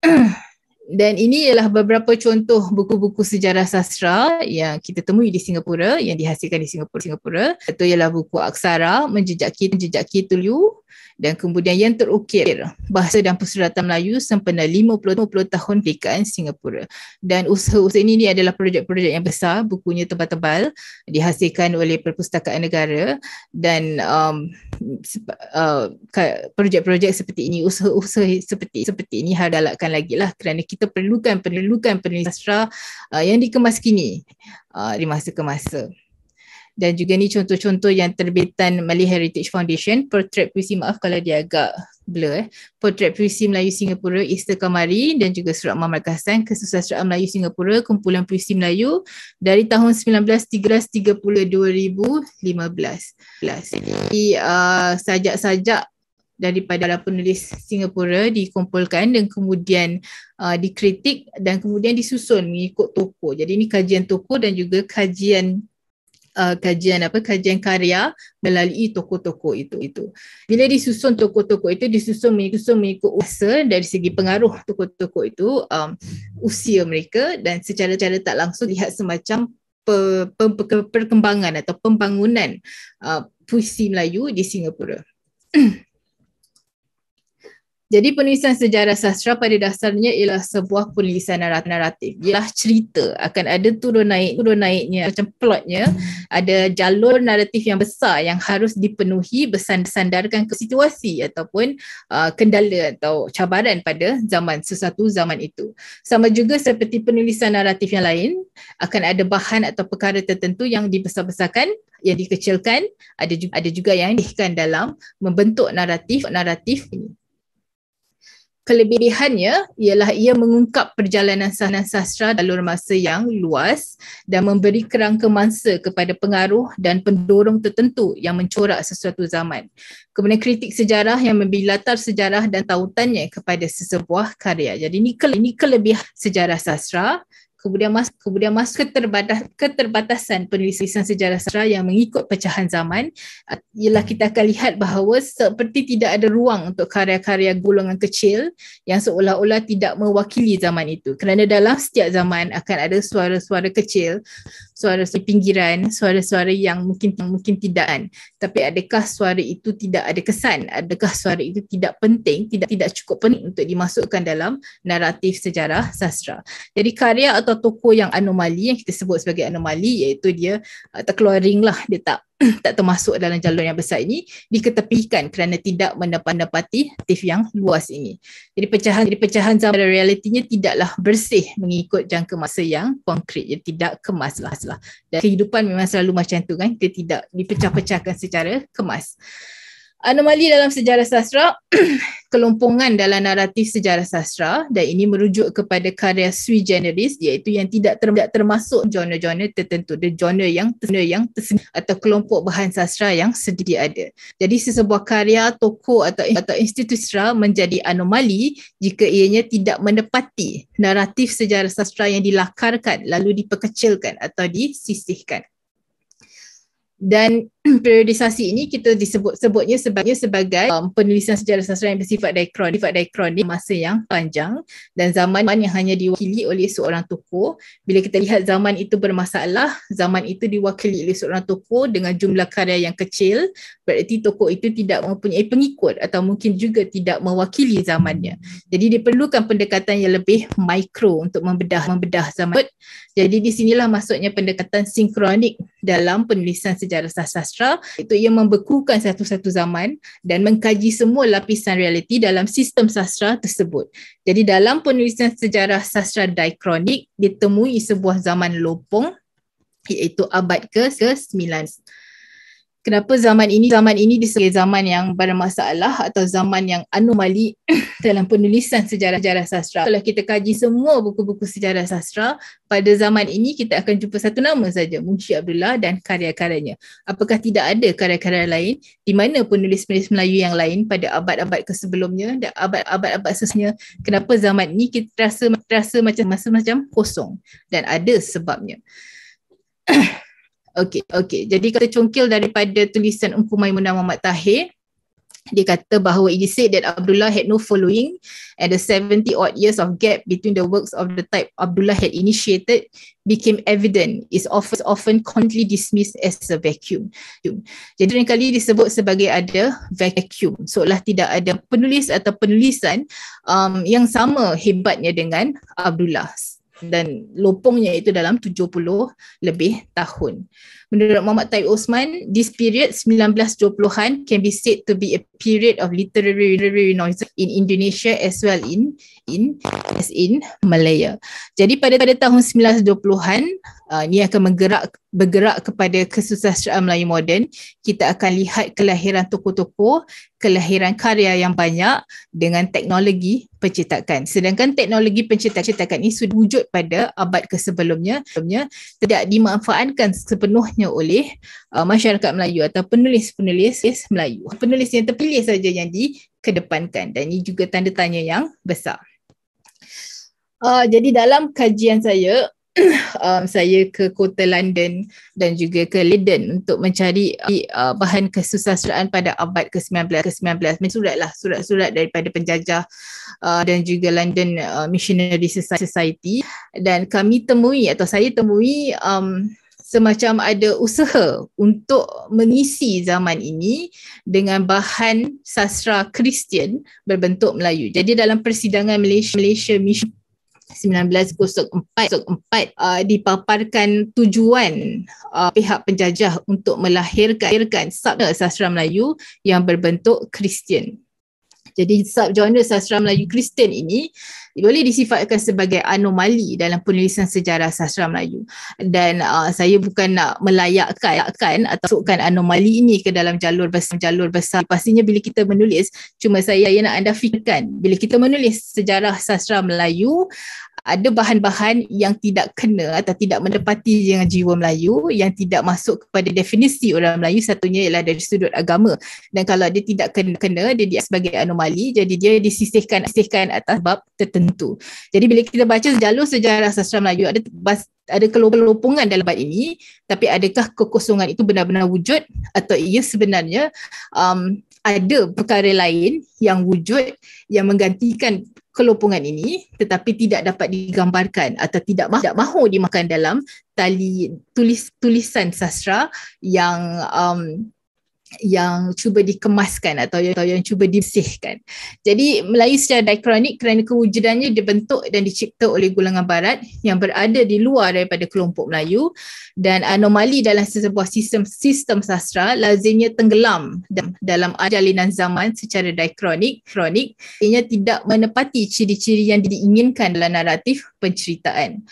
dan ini ialah beberapa contoh buku-buku sejarah sastra yang kita temui di Singapura yang dihasilkan di Singapura. Singapura. Satu ialah buku Aksara Menjejaki Menjejaki Tulu dan kemudian yang terukir Bahasa dan Persuratan Melayu sempena 50, 50 tahun pendidikan Singapura. Dan usaha-usaha ini, ini adalah projek-projek yang besar, bukunya tebal-tebal dihasilkan oleh Perpustakaan Negara dan um, uh, projek-projek seperti ini, usaha-usaha seperti seperti ini hargalakan lagi lah kerana kita perlukan perlukan penulis sastra uh, yang dikemas kini uh, di masa ke masa. Dan juga ni contoh-contoh yang terbitan Malay Heritage Foundation, Portrait Puisi, maaf kalau dia agak blur eh. Portrait Puisi Melayu Singapura, Easter Kamari dan juga Surat Mahmat Kasan, Kesusastraan Melayu Singapura, Kumpulan Puisi Melayu dari tahun 1930 2015. Jadi uh, sajak-sajak daripada para penulis Singapura dikumpulkan dan kemudian uh, dikritik dan kemudian disusun mengikut toko. Jadi ini kajian toko dan juga kajian uh, kajian apa kajian karya melalui toko-toko itu itu. Bila disusun toko-toko itu disusun mengikut, mengikut usia dari segi pengaruh toko-toko itu um, usia mereka dan secara-cara tak langsung lihat semacam perkembangan atau pembangunan uh, puisi Melayu di Singapura. Jadi penulisan sejarah sastra pada dasarnya ialah sebuah penulisan naratif. Ialah cerita akan ada turun naik, turun naiknya macam plotnya. Ada jalur naratif yang besar yang harus dipenuhi bersandarkan ke situasi ataupun uh, kendala atau cabaran pada zaman sesuatu zaman itu. Sama juga seperti penulisan naratif yang lain akan ada bahan atau perkara tertentu yang dibesar-besarkan yang dikecilkan ada juga, ada juga yang dihkan dalam membentuk naratif naratif ini kelebihannya ialah ia mengungkap perjalanan sana sastra dalam masa yang luas dan memberi kerangka mangsa kepada pengaruh dan pendorong tertentu yang mencorak sesuatu zaman. Kemudian kritik sejarah yang memberi latar sejarah dan tautannya kepada sesebuah karya. Jadi ini kelebihan sejarah sastra kemudian mas kemudian mas keterbatas keterbatasan penulisan sejarah sastra yang mengikut pecahan zaman ah, ialah kita akan lihat bahawa seperti tidak ada ruang untuk karya-karya golongan kecil yang seolah-olah tidak mewakili zaman itu kerana dalam setiap zaman akan ada suara-suara kecil suara suara pinggiran suara-suara yang mungkin yang mungkin tidak kan tapi adakah suara itu tidak ada kesan adakah suara itu tidak penting tidak tidak cukup penting untuk dimasukkan dalam naratif sejarah sastra jadi karya atau atau toko yang anomali yang kita sebut sebagai anomali iaitu dia uh, terkeluar ring lah dia tak tak termasuk dalam jalur yang besar ini diketepikan kerana tidak mendapati tif yang luas ini. Jadi pecahan jadi pecahan zaman pada realitinya tidaklah bersih mengikut jangka masa yang konkret. Ia tidak kemas lah. Dan kehidupan memang selalu macam itu kan. Dia tidak dipecah-pecahkan secara kemas. Anomali dalam sejarah sastra, kelompongan dalam naratif sejarah sastra dan ini merujuk kepada karya sui generis iaitu yang tidak termasuk genre-genre tertentu. The genre yang genre yang atau kelompok bahan sastra yang sendiri ada. Jadi sesebuah karya, toko atau, atau institusi sastra menjadi anomali jika ianya tidak menepati naratif sejarah sastra yang dilakarkan lalu diperkecilkan atau disisihkan. Dan periodisasi ini kita disebut-sebutnya sebagai, sebagai um, penulisan sejarah sastra yang bersifat diakronik, Sifat dikronik masa yang panjang dan zaman yang hanya diwakili oleh seorang tokoh. Bila kita lihat zaman itu bermasalah, zaman itu diwakili oleh seorang tokoh dengan jumlah karya yang kecil, berarti tokoh itu tidak mempunyai pengikut atau mungkin juga tidak mewakili zamannya. Jadi diperlukan pendekatan yang lebih mikro untuk membedah membedah zaman. Jadi di sinilah maksudnya pendekatan sinkronik dalam penulisan sejarah sastra sastra itu ia membekukan satu-satu zaman dan mengkaji semua lapisan realiti dalam sistem sastra tersebut. Jadi dalam penulisan sejarah sastra dikronik ditemui sebuah zaman lopong iaitu abad ke-9 kenapa zaman ini zaman ini disebut zaman yang bermasalah atau zaman yang anomali dalam penulisan sejarah-sejarah sastra kalau kita kaji semua buku-buku sejarah sastra pada zaman ini kita akan jumpa satu nama saja Munshi Abdullah dan karya-karyanya apakah tidak ada karya-karya lain di mana penulis-penulis Melayu yang lain pada abad-abad sebelumnya dan abad-abad abad sesnya kenapa zaman ini kita rasa rasa macam masa macam kosong dan ada sebabnya Okey, okey. Jadi kata Cungkil daripada tulisan Engku Maimunah Muhammad Tahir, dia kata bahawa he said that Abdullah had no following and the 70 odd years of gap between the works of the type Abdullah had initiated became evident is often, often commonly dismissed as a vacuum. Jadi ini kali disebut sebagai ada vacuum. So lah tidak ada penulis atau penulisan um, yang sama hebatnya dengan Abdullah dan lopongnya itu dalam 70 lebih tahun. Menurut Muhammad Taib Osman, this period 1920-an can be said to be a period of literary renaissance in Indonesia as well in in as in Malaya. Jadi pada pada tahun 1920-an uh, ni akan menggerak bergerak kepada kesusasteraan Melayu moden kita akan lihat kelahiran toko-toko kelahiran karya yang banyak dengan teknologi pencetakan sedangkan teknologi pencetakan ini sudah wujud pada abad ke sebelumnya sebelumnya tidak dimanfaatkan sepenuhnya oleh uh, masyarakat Melayu atau penulis-penulis Melayu penulis yang terpilih saja yang dikedepankan dan ini juga tanda tanya yang besar Uh, jadi dalam kajian saya um, saya ke kota London dan juga ke Leiden untuk mencari uh, bahan kesusasteraan pada abad ke-19 ke-19 suratlah surat-surat daripada penjajah uh, dan juga London uh, Missionary Society dan kami temui atau saya temui um, semacam ada usaha untuk mengisi zaman ini dengan bahan sastra Kristian berbentuk Melayu. Jadi dalam persidangan Malaysia, Malaysia Mission 1904 1904 uh, dipaparkan tujuan uh, pihak penjajah untuk melahirkan sabda sastra Melayu yang berbentuk Kristian. Jadi subgenre sastra Melayu Kristen ini boleh disifatkan sebagai anomali dalam penulisan sejarah sastra Melayu. Dan uh, saya bukan nak melayakkan atau masukkan anomali ini ke dalam jalur besar. Jalur besar pastinya bila kita menulis, cuma saya, saya nak anda fikirkan, bila kita menulis sejarah sastra Melayu, ada bahan-bahan yang tidak kena atau tidak mendepati dengan jiwa Melayu yang tidak masuk kepada definisi orang Melayu satunya ialah dari sudut agama dan kalau dia tidak kena dia dia sebagai anomali jadi dia disisihkan sisihkan atas bab tertentu jadi bila kita baca jalur sejarah sastra Melayu ada bas, ada kelopongan dalam bab ini tapi adakah kekosongan itu benar-benar wujud atau ia sebenarnya um, ada perkara lain yang wujud yang menggantikan kelopongan ini tetapi tidak dapat digambarkan atau tidak mahu, tidak mahu dimakan dalam tali tulis tulisan sastra yang um, yang cuba dikemaskan atau yang, atau yang cuba disihkan. Jadi Melayu secara dikronik kerana kewujudannya dibentuk dan dicipta oleh golongan barat yang berada di luar daripada kelompok Melayu dan anomali dalam sebuah sistem sistem sastra lazimnya tenggelam dalam jalinan zaman secara dikronik kronik ianya tidak menepati ciri-ciri yang diinginkan dalam naratif penceritaan.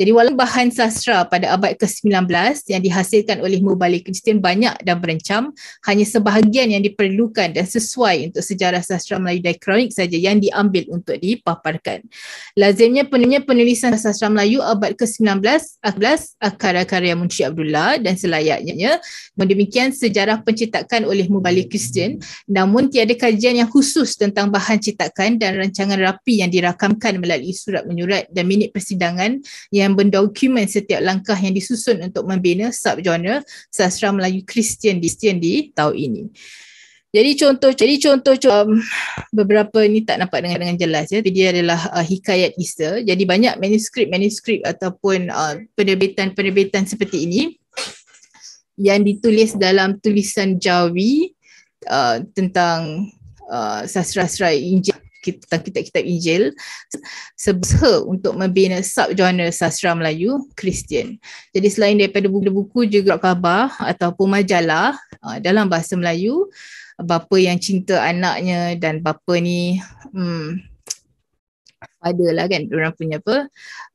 Jadi walaupun bahan sastra pada abad ke-19 yang dihasilkan oleh Mubalik Justin banyak dan berencam, hanya sebahagian yang diperlukan dan sesuai untuk sejarah sastra Melayu kronik saja yang diambil untuk dipaparkan. Lazimnya penulisnya penulisan sastra Melayu abad ke-19 akara karya Munshi Abdullah dan selayaknya demikian sejarah pencetakan oleh Mubalik Christian namun tiada kajian yang khusus tentang bahan cetakan dan rancangan rapi yang dirakamkan melalui surat menyurat dan minit persidangan yang yang mendokumen setiap langkah yang disusun untuk membina subgenre sastra Melayu Kristian di Kristian di tahun ini. Jadi contoh jadi contoh um, beberapa ni tak nampak dengan dengan jelas ya. Dia adalah uh, hikayat Isa. Jadi banyak manuskrip-manuskrip ataupun uh, penerbitan-penerbitan seperti ini yang ditulis dalam tulisan Jawi uh, tentang uh, sastra-sastra Injil tentang kitab-kitab Injil sebesar untuk membina subgenre sastra Melayu Kristian. Jadi selain daripada buku-buku juga khabar ataupun majalah uh, dalam bahasa Melayu bapa yang cinta anaknya dan bapa ni hmm, ada lah kan orang punya apa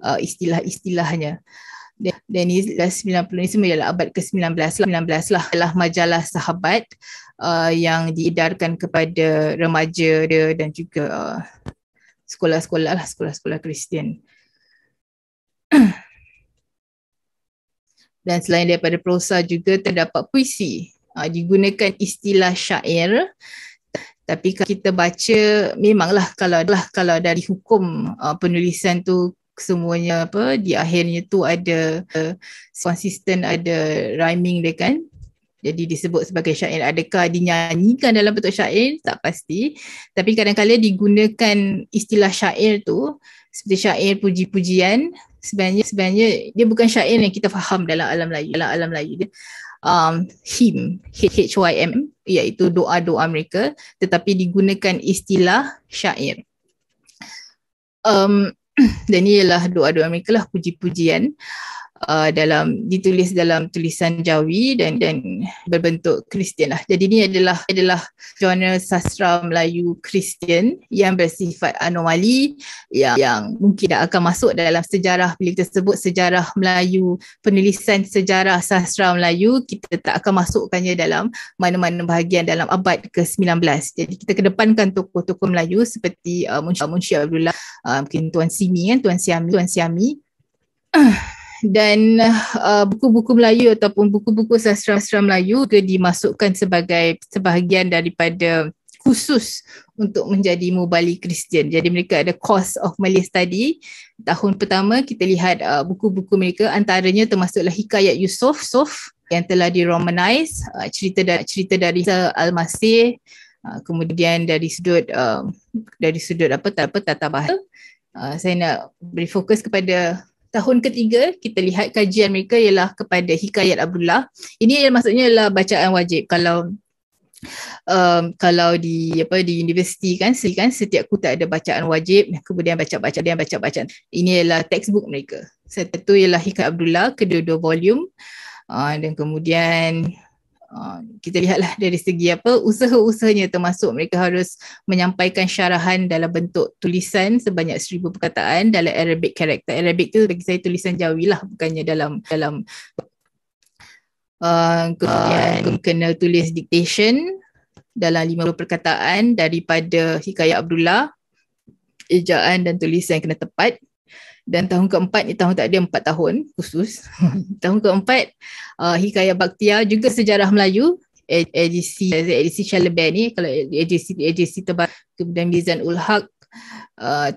uh, istilah-istilahnya. Dan, dan ni 90 ni semua ialah abad ke-19 lah. 19 lah adalah majalah sahabat uh, yang diedarkan kepada remaja dia dan juga uh, sekolah-sekolah lah, sekolah-sekolah Kristian. dan selain daripada prosa juga terdapat puisi. Uh, digunakan istilah syair tapi kalau kita baca memanglah kalau lah kalau dari hukum uh, penulisan tu semuanya apa di akhirnya tu ada uh, consistent ada rhyming dia kan jadi disebut sebagai syair adakah dinyanyikan dalam bentuk syair tak pasti tapi kadang-kadang digunakan istilah syair tu seperti syair puji-pujian sebenarnya sebenarnya dia bukan syair yang kita faham dalam alam Melayu dalam alam Melayu dia um him h y m iaitu doa-doa mereka tetapi digunakan istilah syair um dan ni ialah doa-doa mereka lah puji-pujian uh, dalam ditulis dalam tulisan Jawi dan dan berbentuk Kristian lah. Jadi ini adalah adalah genre sastra Melayu Kristian yang bersifat anomali yang, yang mungkin tak akan masuk dalam sejarah bila kita sebut sejarah Melayu penulisan sejarah sastra Melayu kita tak akan masukkannya dalam mana-mana bahagian dalam abad ke-19. Jadi kita kedepankan tokoh-tokoh Melayu seperti uh, Munshi, Munshi Abdullah, uh, mungkin Tuan Simi kan, Tuan Siami, Tuan Siami. dan uh, buku-buku Melayu ataupun buku-buku sastra-sastra Melayu juga dimasukkan sebagai sebahagian daripada khusus untuk menjadi mubali Kristian. Jadi mereka ada course of Malay study. Tahun pertama kita lihat uh, buku-buku mereka antaranya termasuklah Hikayat Yusuf Sof yang telah di romanize uh, cerita da- cerita dari Al-Masih uh, kemudian dari sudut uh, dari sudut apa tak apa tata bahasa. Uh, saya nak beri fokus kepada tahun ketiga kita lihat kajian mereka ialah kepada Hikayat Abdullah. Ini yang maksudnya ialah bacaan wajib kalau um, kalau di apa di universiti kan kan setiap aku ada bacaan wajib kemudian baca baca dia baca baca ini ialah textbook mereka satu ialah Hikayat Abdullah kedua-dua volume uh, dan kemudian Ah, kita lihatlah dari segi apa usaha-usahanya termasuk mereka harus menyampaikan syarahan dalam bentuk tulisan sebanyak seribu perkataan dalam Arabic karakter Arabic tu bagi saya tulisan Jawi lah bukannya dalam dalam uh, kemudian kena tulis dictation dalam lima puluh perkataan daripada Hikayat Abdullah ejaan dan tulisan kena tepat dan tahun keempat ni tahun tak ada empat tahun khusus tahun keempat uh, Hikayat Baktia juga sejarah Melayu edisi edisi Chalabet ni kalau edisi edisi tebal kemudian Mizan Ul uh,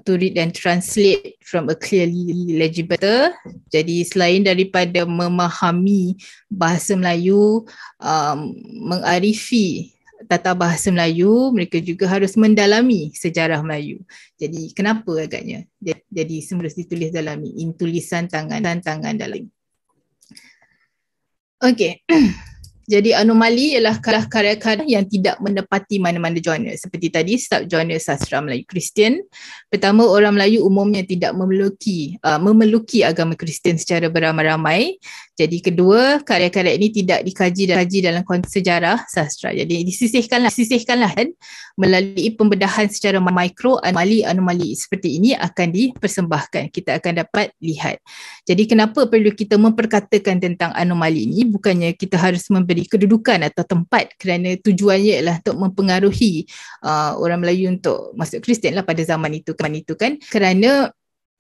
to read and translate from a clearly legible jadi selain daripada memahami bahasa Melayu um, mengarifi tata bahasa Melayu, mereka juga harus mendalami sejarah Melayu. Jadi kenapa agaknya? Jadi semula ditulis dalami in tulisan tangan dan tangan dalam. Okey. Jadi anomali ialah karya-karya yang tidak menepati mana-mana genre. Seperti tadi, sub genre sastra Melayu Kristian. Pertama, orang Melayu umumnya tidak memeluki uh, memeluki agama Kristian secara beramai-ramai. Jadi kedua, karya-karya ini tidak dikaji dikaji dalam konteks sejarah sastra. Jadi disisihkanlah, sisihkanlah dan melalui pembedahan secara mikro anomali anomali seperti ini akan dipersembahkan. Kita akan dapat lihat. Jadi kenapa perlu kita memperkatakan tentang anomali ini? Bukannya kita harus memberi kedudukan atau tempat kerana tujuannya ialah untuk mempengaruhi uh, orang Melayu untuk masuk Kristian lah pada zaman itu kan. Zaman itu kan. Kerana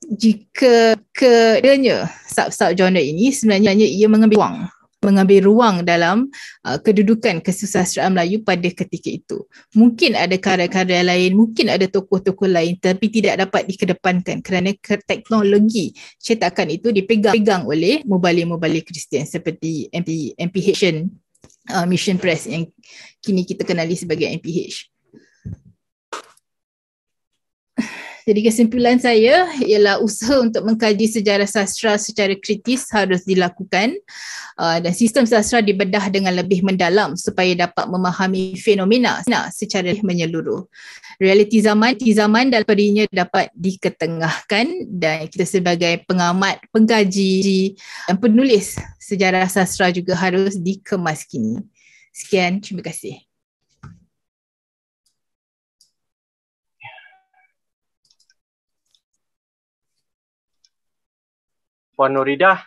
jika kiranya sub-sub genre ini sebenarnya ia mengambil ruang mengambil ruang dalam uh, kedudukan kesusasteraan Melayu pada ketika itu. Mungkin ada karya-karya lain, mungkin ada tokoh-tokoh lain tapi tidak dapat dikedepankan kerana teknologi cetakan itu dipegang pegang oleh mubalik-mubalik Kristian seperti MP, MPH dan uh, Mission Press yang kini kita kenali sebagai MPH. Jadi kesimpulan saya ialah usaha untuk mengkaji sejarah sastra secara kritis harus dilakukan ah, dan sistem sastra dibedah dengan lebih mendalam supaya dapat memahami fenomena secara menyeluruh. Realiti zaman di zaman perinya dapat diketengahkan dan kita sebagai pengamat, pengkaji dan penulis sejarah sastra juga harus dikemaskini. Sekian, terima kasih. Puan Noridah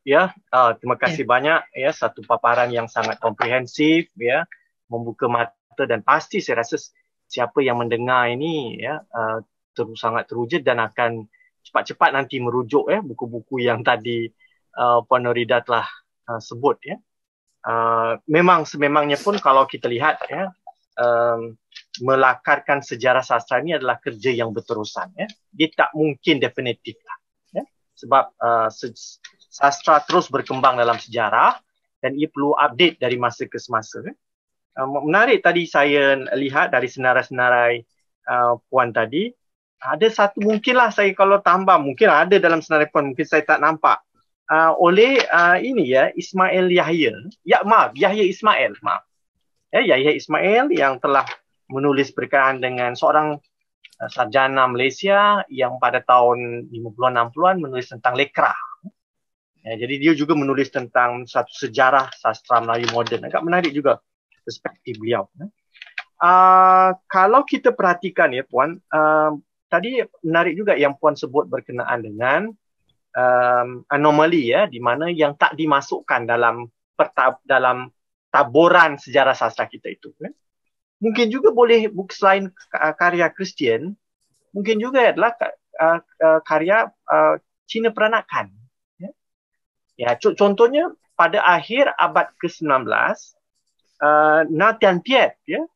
ya uh, terima ya. kasih yeah. banyak ya satu paparan yang sangat komprehensif ya membuka mata dan pasti saya rasa siapa yang mendengar ini ya uh, ah, terus sangat teruja dan akan cepat-cepat nanti merujuk ya buku-buku yang tadi uh, Puan Norida telah uh, sebut ya uh, memang sememangnya pun kalau kita lihat ya um, melakarkan sejarah sastra ini adalah kerja yang berterusan ya dia tak mungkin definitif lah sebab uh, sastra terus berkembang dalam sejarah dan ia perlu update dari masa ke semasa. Uh, menarik tadi saya lihat dari senarai-senarai uh, puan tadi ada satu mungkinlah saya kalau tambah mungkin ada dalam senarai puan mungkin saya tak nampak uh, oleh uh, ini ya Ismail Yahya ya maaf Yahya Ismail maaf ya Yahya Ismail yang telah menulis berkaitan dengan seorang Eh, sarjana Malaysia yang pada tahun 50-an 60-an menulis tentang lekra. Ya, jadi dia juga menulis tentang satu sejarah sastra Melayu moden. Agak menarik juga perspektif beliau. Uh, kalau kita perhatikan ya puan, uh, tadi menarik juga yang puan sebut berkenaan dengan um, anomali ya di mana yang tak dimasukkan dalam perta- dalam taburan sejarah sastra kita itu. Ya mungkin juga boleh buku selain uh, karya Kristian, mungkin juga adalah uh, uh, karya uh, Cina peranakan. Ya, ya c- contohnya pada akhir abad ke-19, uh, Natian Piet ya,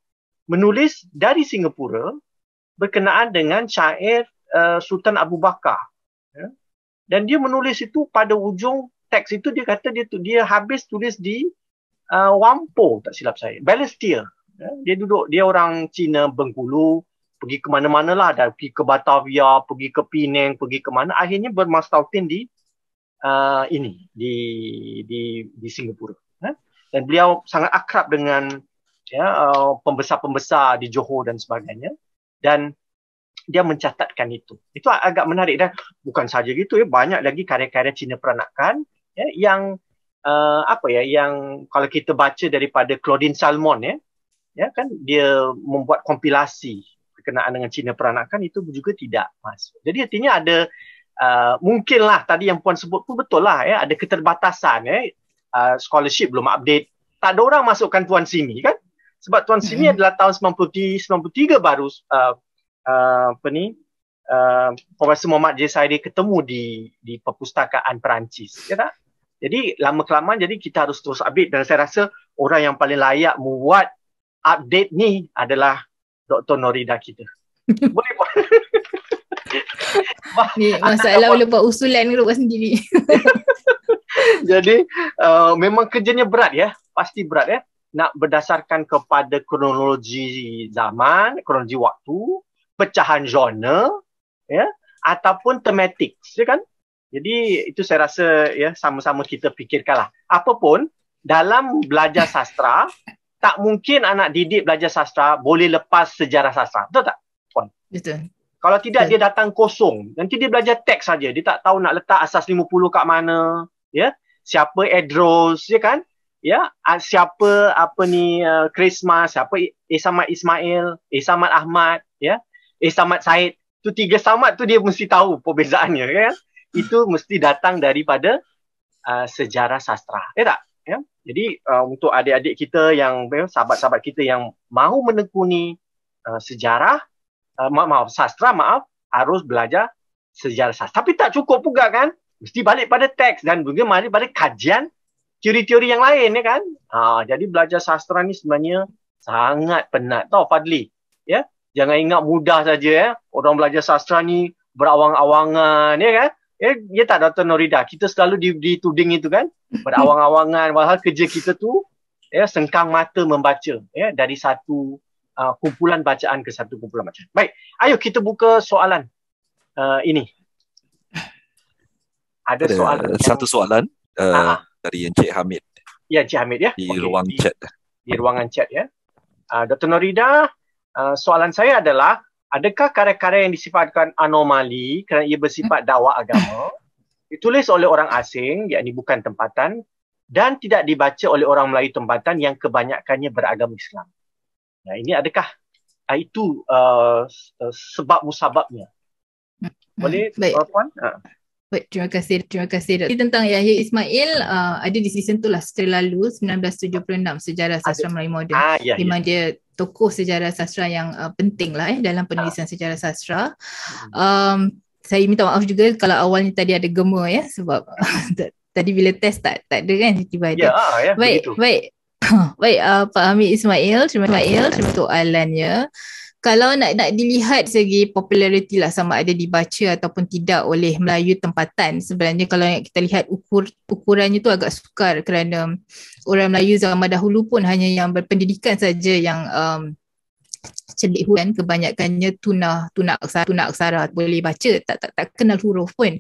menulis dari Singapura berkenaan dengan syair uh, Sultan Abu Bakar. Ya. Dan dia menulis itu pada ujung teks itu dia kata dia dia habis tulis di uh, Wampo tak silap saya, Balestier. Ya, dia duduk, dia orang Cina Bengkulu, pergi ke mana-mana lah, dah pergi ke Batavia, pergi ke Penang, pergi ke mana, akhirnya bermastautin di uh, ini, di di di Singapura. Ha? Dan beliau sangat akrab dengan ya, uh, pembesar-pembesar di Johor dan sebagainya. Dan dia mencatatkan itu. Itu agak menarik dan bukan saja gitu ya banyak lagi karya-karya Cina peranakan ya, yang uh, apa ya yang kalau kita baca daripada Claudine Salmon ya uh, ya kan dia membuat kompilasi berkenaan dengan Cina peranakan itu juga tidak masuk. Jadi artinya ada uh, mungkinlah tadi yang puan sebut pun betul lah ya ada keterbatasan ya uh, scholarship belum update. Tak ada orang masukkan tuan sini kan? Sebab tuan sini hmm. adalah tahun 93, 93 baru uh, uh, apa ni Uh, Profesor Muhammad J. Saidi ketemu di di perpustakaan Perancis. Ya tak? Jadi lama kelamaan jadi kita harus terus update dan saya rasa orang yang paling layak membuat update ni adalah Dr. Norida kita. Boleh buat. Wah, ni masalah boleh buat usulan ni grup sendiri. Jadi uh, memang kerjanya berat ya, pasti berat ya. Nak berdasarkan kepada kronologi zaman, kronologi waktu, pecahan genre ya ataupun tematik, ya kan? Jadi itu saya rasa ya sama-sama kita fikirkanlah. Apapun dalam belajar sastra tak mungkin anak didik belajar sastra boleh lepas sejarah sastra. Betul tak? Puan? Betul. Kalau tidak Betul. dia datang kosong. Nanti dia belajar teks saja. Dia tak tahu nak letak asas 50 kat mana, ya. Siapa Edros, ya kan? Ya, siapa apa ni uh, Christmas, siapa Isamat Ismail, Isamat Ahmad, ya. Isamat Said. Tu tiga samat tu dia mesti tahu perbezaannya, ya. Itu mesti datang daripada uh, sejarah sastra. Ya tak? ya. Jadi uh, untuk adik-adik kita yang sahabat-sahabat kita yang mahu menekuni uh, sejarah uh, maaf sastra maaf harus belajar sejarah sastra tapi tak cukup juga kan mesti balik pada teks dan juga mari pada kajian teori-teori yang lain ya kan. Uh, jadi belajar sastra ni sebenarnya sangat penat Tahu Fadli ya. Jangan ingat mudah saja ya. Orang belajar sastra ni berawang-awangan ya kan. Eh, ya tak Dr. Norida, kita selalu dituding itu kan Berawang-awangan, walhal kerja kita tu ya, Sengkang mata membaca ya, Dari satu uh, kumpulan bacaan ke satu kumpulan bacaan Baik, ayo kita buka soalan uh, ini Ada, Ada soalan Satu yang... soalan uh, ah, ah. dari Encik Hamid Ya, Encik Hamid ya Di okay, ruang di, chat Di ruangan chat ya uh, Dr. Norida, uh, soalan saya adalah adakah karya-karya yang disifatkan anomali kerana ia bersifat dakwah agama ditulis oleh orang asing yakni bukan tempatan dan tidak dibaca oleh orang Melayu tempatan yang kebanyakannya beragama Islam. Nah, ini adakah ah, itu uh, sebab musababnya? Hmm, Boleh hmm, Baik. tuan? Ha. Ah. Baik, terima kasih. Terima kasih. Jadi tentang Yahya Ismail uh, ada di season tu lah setelah lalu 1976 sejarah sastra Melayu moden. Ah, ya, di mana dia tokoh sejarah sastra yang uh, penting lah eh dalam penulisan sejarah sastra. Hmm. Um, saya minta maaf juga kalau awalnya tadi ada gemur ya sebab tadi bila test tak tak ada kan tiba-tiba. Ya, ah, ya, baik, begitu. baik. baik, uh, Pak Hamid Ismail, terima kasih, terima untuk Alan ya kalau nak nak dilihat segi populariti lah sama ada dibaca ataupun tidak oleh Melayu tempatan sebenarnya kalau nak kita lihat ukur ukurannya tu agak sukar kerana orang Melayu zaman dahulu pun hanya yang berpendidikan saja yang um, cerdik kan kebanyakannya tuna tuna aksara tuna aksara boleh baca tak tak tak kenal huruf pun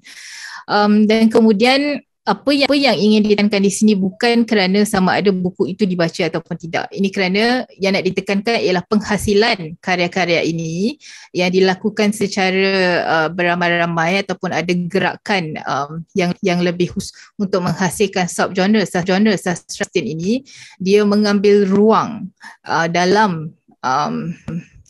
um, dan kemudian apa yang apa yang ingin ditekankan di sini bukan kerana sama ada buku itu dibaca ataupun tidak. Ini kerana yang nak ditekankan ialah penghasilan karya-karya ini yang dilakukan secara uh, beramai-ramai ataupun ada gerakan um, yang yang lebih khusus untuk menghasilkan subgenre subgenre sastra ini dia mengambil ruang uh, dalam um,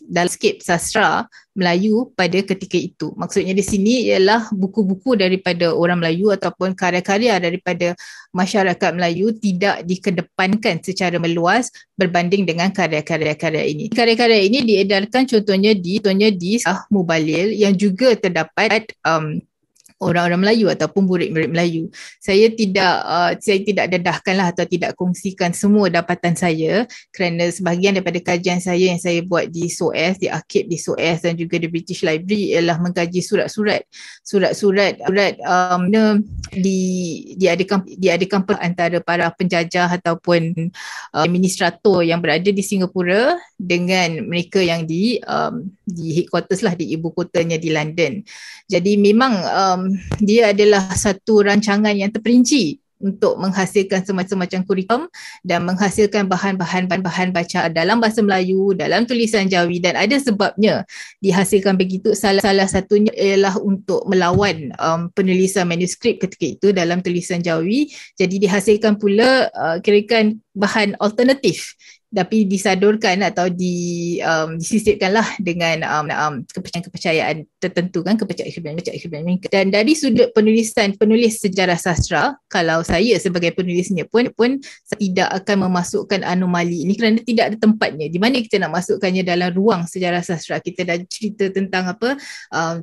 dalam skip sastra Melayu pada ketika itu. Maksudnya di sini ialah buku-buku daripada orang Melayu ataupun karya-karya daripada masyarakat Melayu tidak dikedepankan secara meluas berbanding dengan karya-karya-karya ini. Karya-karya ini diedarkan contohnya di contohnya di Sah Mubalil yang juga terdapat um, orang-orang Melayu ataupun murid-murid Melayu. Saya tidak uh, saya tidak dedahkanlah atau tidak kongsikan semua dapatan saya kerana sebahagian daripada kajian saya yang saya buat di SOAS, di Arkib di SOAS dan juga di British Library ialah mengkaji surat-surat. Surat-surat surat um, di diadakan diadakan per antara para penjajah ataupun uh, administrator yang berada di Singapura dengan mereka yang di um, di headquarters lah di ibu kotanya di London. Jadi memang um, Um, dia adalah satu rancangan yang terperinci untuk menghasilkan semacam macam kurikulum dan menghasilkan bahan-bahan bahan-bahan baca dalam bahasa Melayu dalam tulisan Jawi dan ada sebabnya dihasilkan begitu salah salah satunya ialah untuk melawan um, penulisan manuskrip ketika itu dalam tulisan Jawi jadi dihasilkan pula uh, kirakan bahan alternatif tapi disadurkan atau di um, disisipkanlah dengan um, um, kepercayaan-kepercayaan tertentu kan kepercayaan-kepercayaan dan dari sudut penulisan penulis sejarah sastra kalau saya sebagai penulisnya pun pun tidak akan memasukkan anomali ini kerana tidak ada tempatnya di mana kita nak masukkannya dalam ruang sejarah sastra kita dah cerita tentang apa um,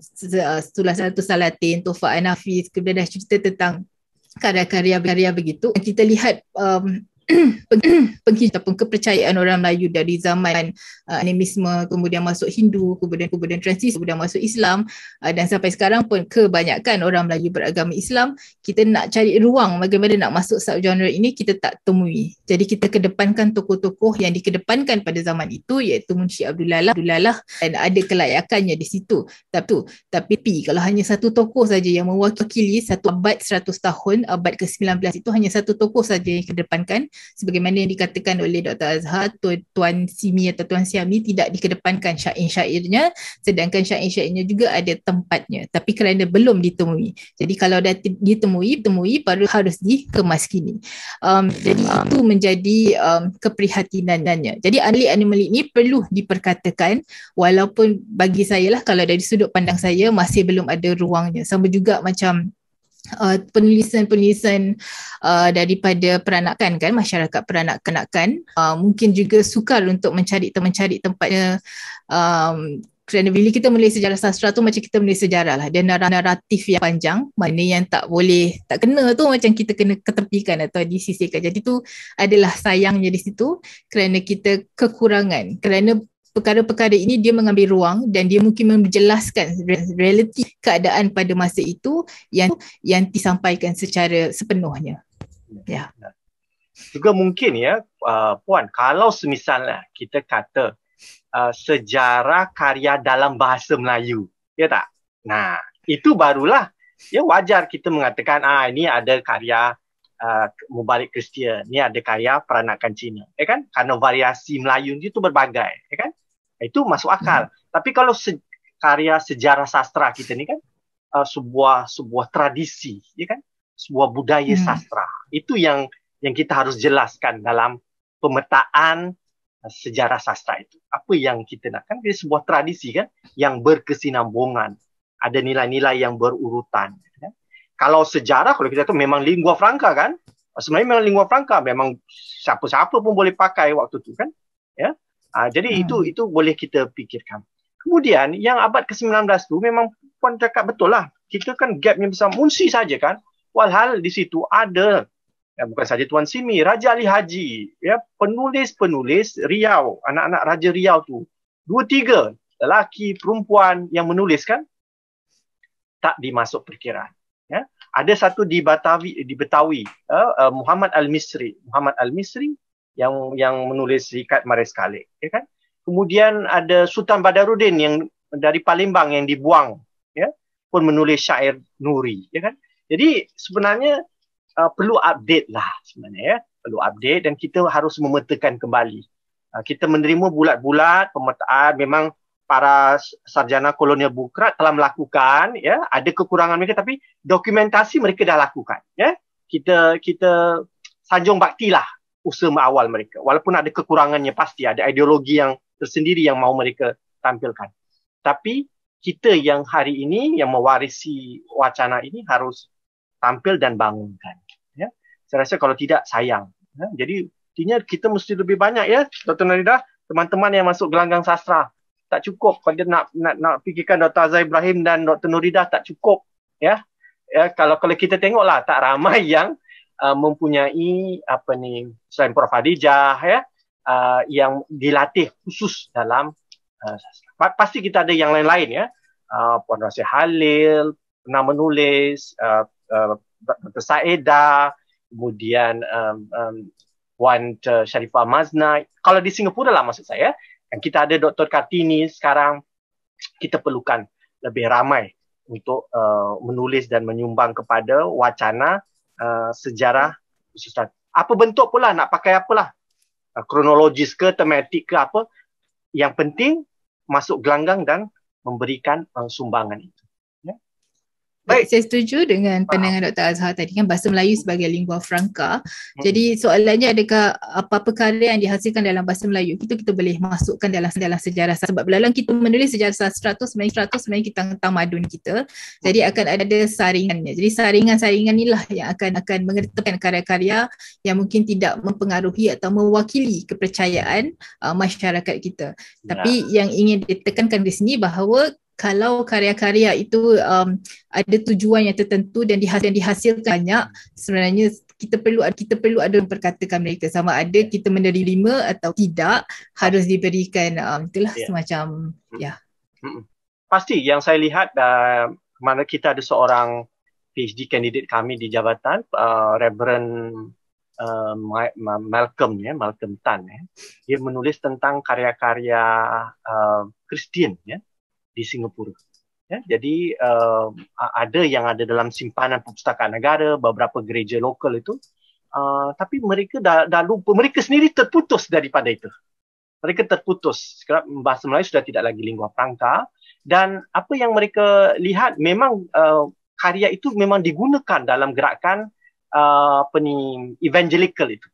Sulah uh, Satu Salatin Tufa Anafis kemudian dah cerita tentang karya-karya begitu kita lihat um, ataupun kepercayaan orang Melayu dari zaman uh, animisme kemudian masuk Hindu kemudian kemudian transis kemudian masuk Islam uh, dan sampai sekarang pun kebanyakan orang Melayu beragama Islam kita nak cari ruang bagaimana nak masuk subgenre ini kita tak temui jadi kita kedepankan tokoh-tokoh yang dikedepankan pada zaman itu iaitu Munshi Abdul Lala dan ada kelayakannya di situ tapi tu, tapi P, kalau hanya satu tokoh saja yang mewakili satu abad 100 tahun abad ke-19 itu hanya satu tokoh saja yang kedepankan sebagaimana yang dikatakan oleh Dr. Azhar Tuan Simi atau Tuan Siami tidak dikedepankan syair-syairnya sedangkan syair-syairnya juga ada tempatnya tapi kerana belum ditemui jadi kalau dah ditemui ditemui baru harus dikemas kini um, jadi itu menjadi um, keprihatinannya jadi ahli animalik ini perlu diperkatakan walaupun bagi saya lah kalau dari sudut pandang saya masih belum ada ruangnya sama juga macam Uh, penulisan-penulisan uh, daripada peranakan kan masyarakat peranakan-peranakan uh, mungkin juga sukar untuk mencari mencari tempatnya um, kerana bila kita menulis sejarah sastra tu macam kita menulis sejarah lah. Dia naratif yang panjang. Mana yang tak boleh, tak kena tu macam kita kena ketepikan atau disisihkan. Jadi tu adalah sayangnya di situ kerana kita kekurangan. Kerana perkara-perkara ini dia mengambil ruang dan dia mungkin menjelaskan realiti keadaan pada masa itu yang yang disampaikan secara sepenuhnya. Ya. Juga mungkin ya uh, puan kalau semisalnya kita kata uh, sejarah karya dalam bahasa Melayu, ya tak? Nah, itu barulah ya wajar kita mengatakan ah ini ada karya Uh, mubalik Kristian ni ada karya peranakan Cina ya kan Karena variasi Melayu itu berbagai ya kan itu masuk akal. Hmm. Tapi kalau se karya sejarah sastra kita ini kan uh, sebuah sebuah tradisi, ya kan? Sebuah budaya hmm. sastra. Itu yang yang kita harus jelaskan dalam pemetaan eh, sejarah sastra itu. Apa yang kita nak kan Jadi sebuah tradisi kan yang berkesinambungan. Ada nilai-nilai yang berurutan. Ya. Kan? Kalau sejarah kalau kita tahu memang lingua franca kan? Sebenarnya memang lingua franca memang siapa-siapa pun boleh pakai waktu itu kan? Ya. Uh, jadi hmm. itu itu boleh kita fikirkan. Kemudian yang abad ke-19 tu memang puan cakap betul lah. Kita kan gapnya besar munsi saja kan. Walhal di situ ada ya, bukan saja Tuan Simi, Raja Ali Haji, ya penulis-penulis Riau, anak-anak Raja Riau tu. Dua tiga lelaki perempuan yang menulis kan tak dimasuk perkiraan. Ya. Ada satu di Batawi di Betawi, uh, uh, Muhammad Al-Misri, Muhammad Al-Misri yang yang menulis Hikat Mariskale ya kan kemudian ada Sultan Badaruddin yang dari Palembang yang dibuang ya pun menulis syair Nuri ya kan jadi sebenarnya uh, perlu update lah sebenarnya ya perlu update dan kita harus memetakan kembali uh, kita menerima bulat-bulat pemetaan memang para sarjana kolonial bukrat telah melakukan ya ada kekurangan mereka tapi dokumentasi mereka dah lakukan ya kita kita sanjung baktilah usaha awal mereka. Walaupun ada kekurangannya pasti, ada ideologi yang tersendiri yang mahu mereka tampilkan. Tapi kita yang hari ini yang mewarisi wacana ini harus tampil dan bangunkan. Ya. Saya rasa kalau tidak sayang. Ya. Jadi intinya kita mesti lebih banyak ya, Dr. Narida, teman-teman yang masuk gelanggang sastra. Tak cukup kalau dia nak, nak, nak fikirkan Dr. Azhar Ibrahim dan Dr. Nurida tak cukup. Ya. ya kalau kalau kita tengoklah tak ramai yang Uh, mempunyai apa ni selain Prof Adijah ya uh, yang dilatih khusus dalam uh, pasti kita ada yang lain-lain ya uh, Puan Rasih Halil pernah menulis uh, uh, Dr. Saedah kemudian um, um, Puan uh, Syarifah Mazna kalau di Singapura lah maksud saya dan kita ada Dr. Kartini sekarang kita perlukan lebih ramai untuk uh, menulis dan menyumbang kepada wacana uh, sejarah khususan. Apa bentuk pula nak pakai apalah. Uh, kronologis ke, tematik ke apa. Yang penting masuk gelanggang dan memberikan uh, sumbangan itu. Baik. Saya setuju dengan ah. pandangan Dr. Azhar tadi kan bahasa Melayu sebagai lingua franca. Hmm. Jadi soalannya adakah apa perkara yang dihasilkan dalam bahasa Melayu itu kita boleh masukkan dalam dalam sejarah sebab belalang kita menulis sejarah sastra tu sebenarnya sastra sebenarnya kita tamadun kita. Jadi hmm. akan ada saringannya. Jadi saringan-saringan inilah yang akan akan mengetepkan karya-karya yang mungkin tidak mempengaruhi atau mewakili kepercayaan uh, masyarakat kita. Tapi nah. yang ingin ditekankan di sini bahawa kalau karya-karya itu um, ada tujuan yang tertentu dan dihasil dihasilkan banyak sebenarnya kita perlu kita perlu ada memperkatakan mereka sama ada ya. kita menerima atau tidak harus diberikan um, itulah yeah. semacam hmm. ya yeah. Hmm. pasti yang saya lihat uh, mana kita ada seorang PhD kandidat kami di jabatan uh, Reverend uh, Malcolm ya Malcolm Tan ya dia menulis tentang karya-karya Kristian uh, ya di Singapura. Ya, jadi uh, ada yang ada dalam simpanan perpustakaan negara, beberapa gereja lokal itu. Uh, tapi mereka dah, dah lupa, mereka sendiri terputus daripada itu. Mereka terputus. Sekarang bahasa Melayu sudah tidak lagi lingua franca. Dan apa yang mereka lihat memang uh, karya itu memang digunakan dalam gerakan uh, apa ni, evangelical itu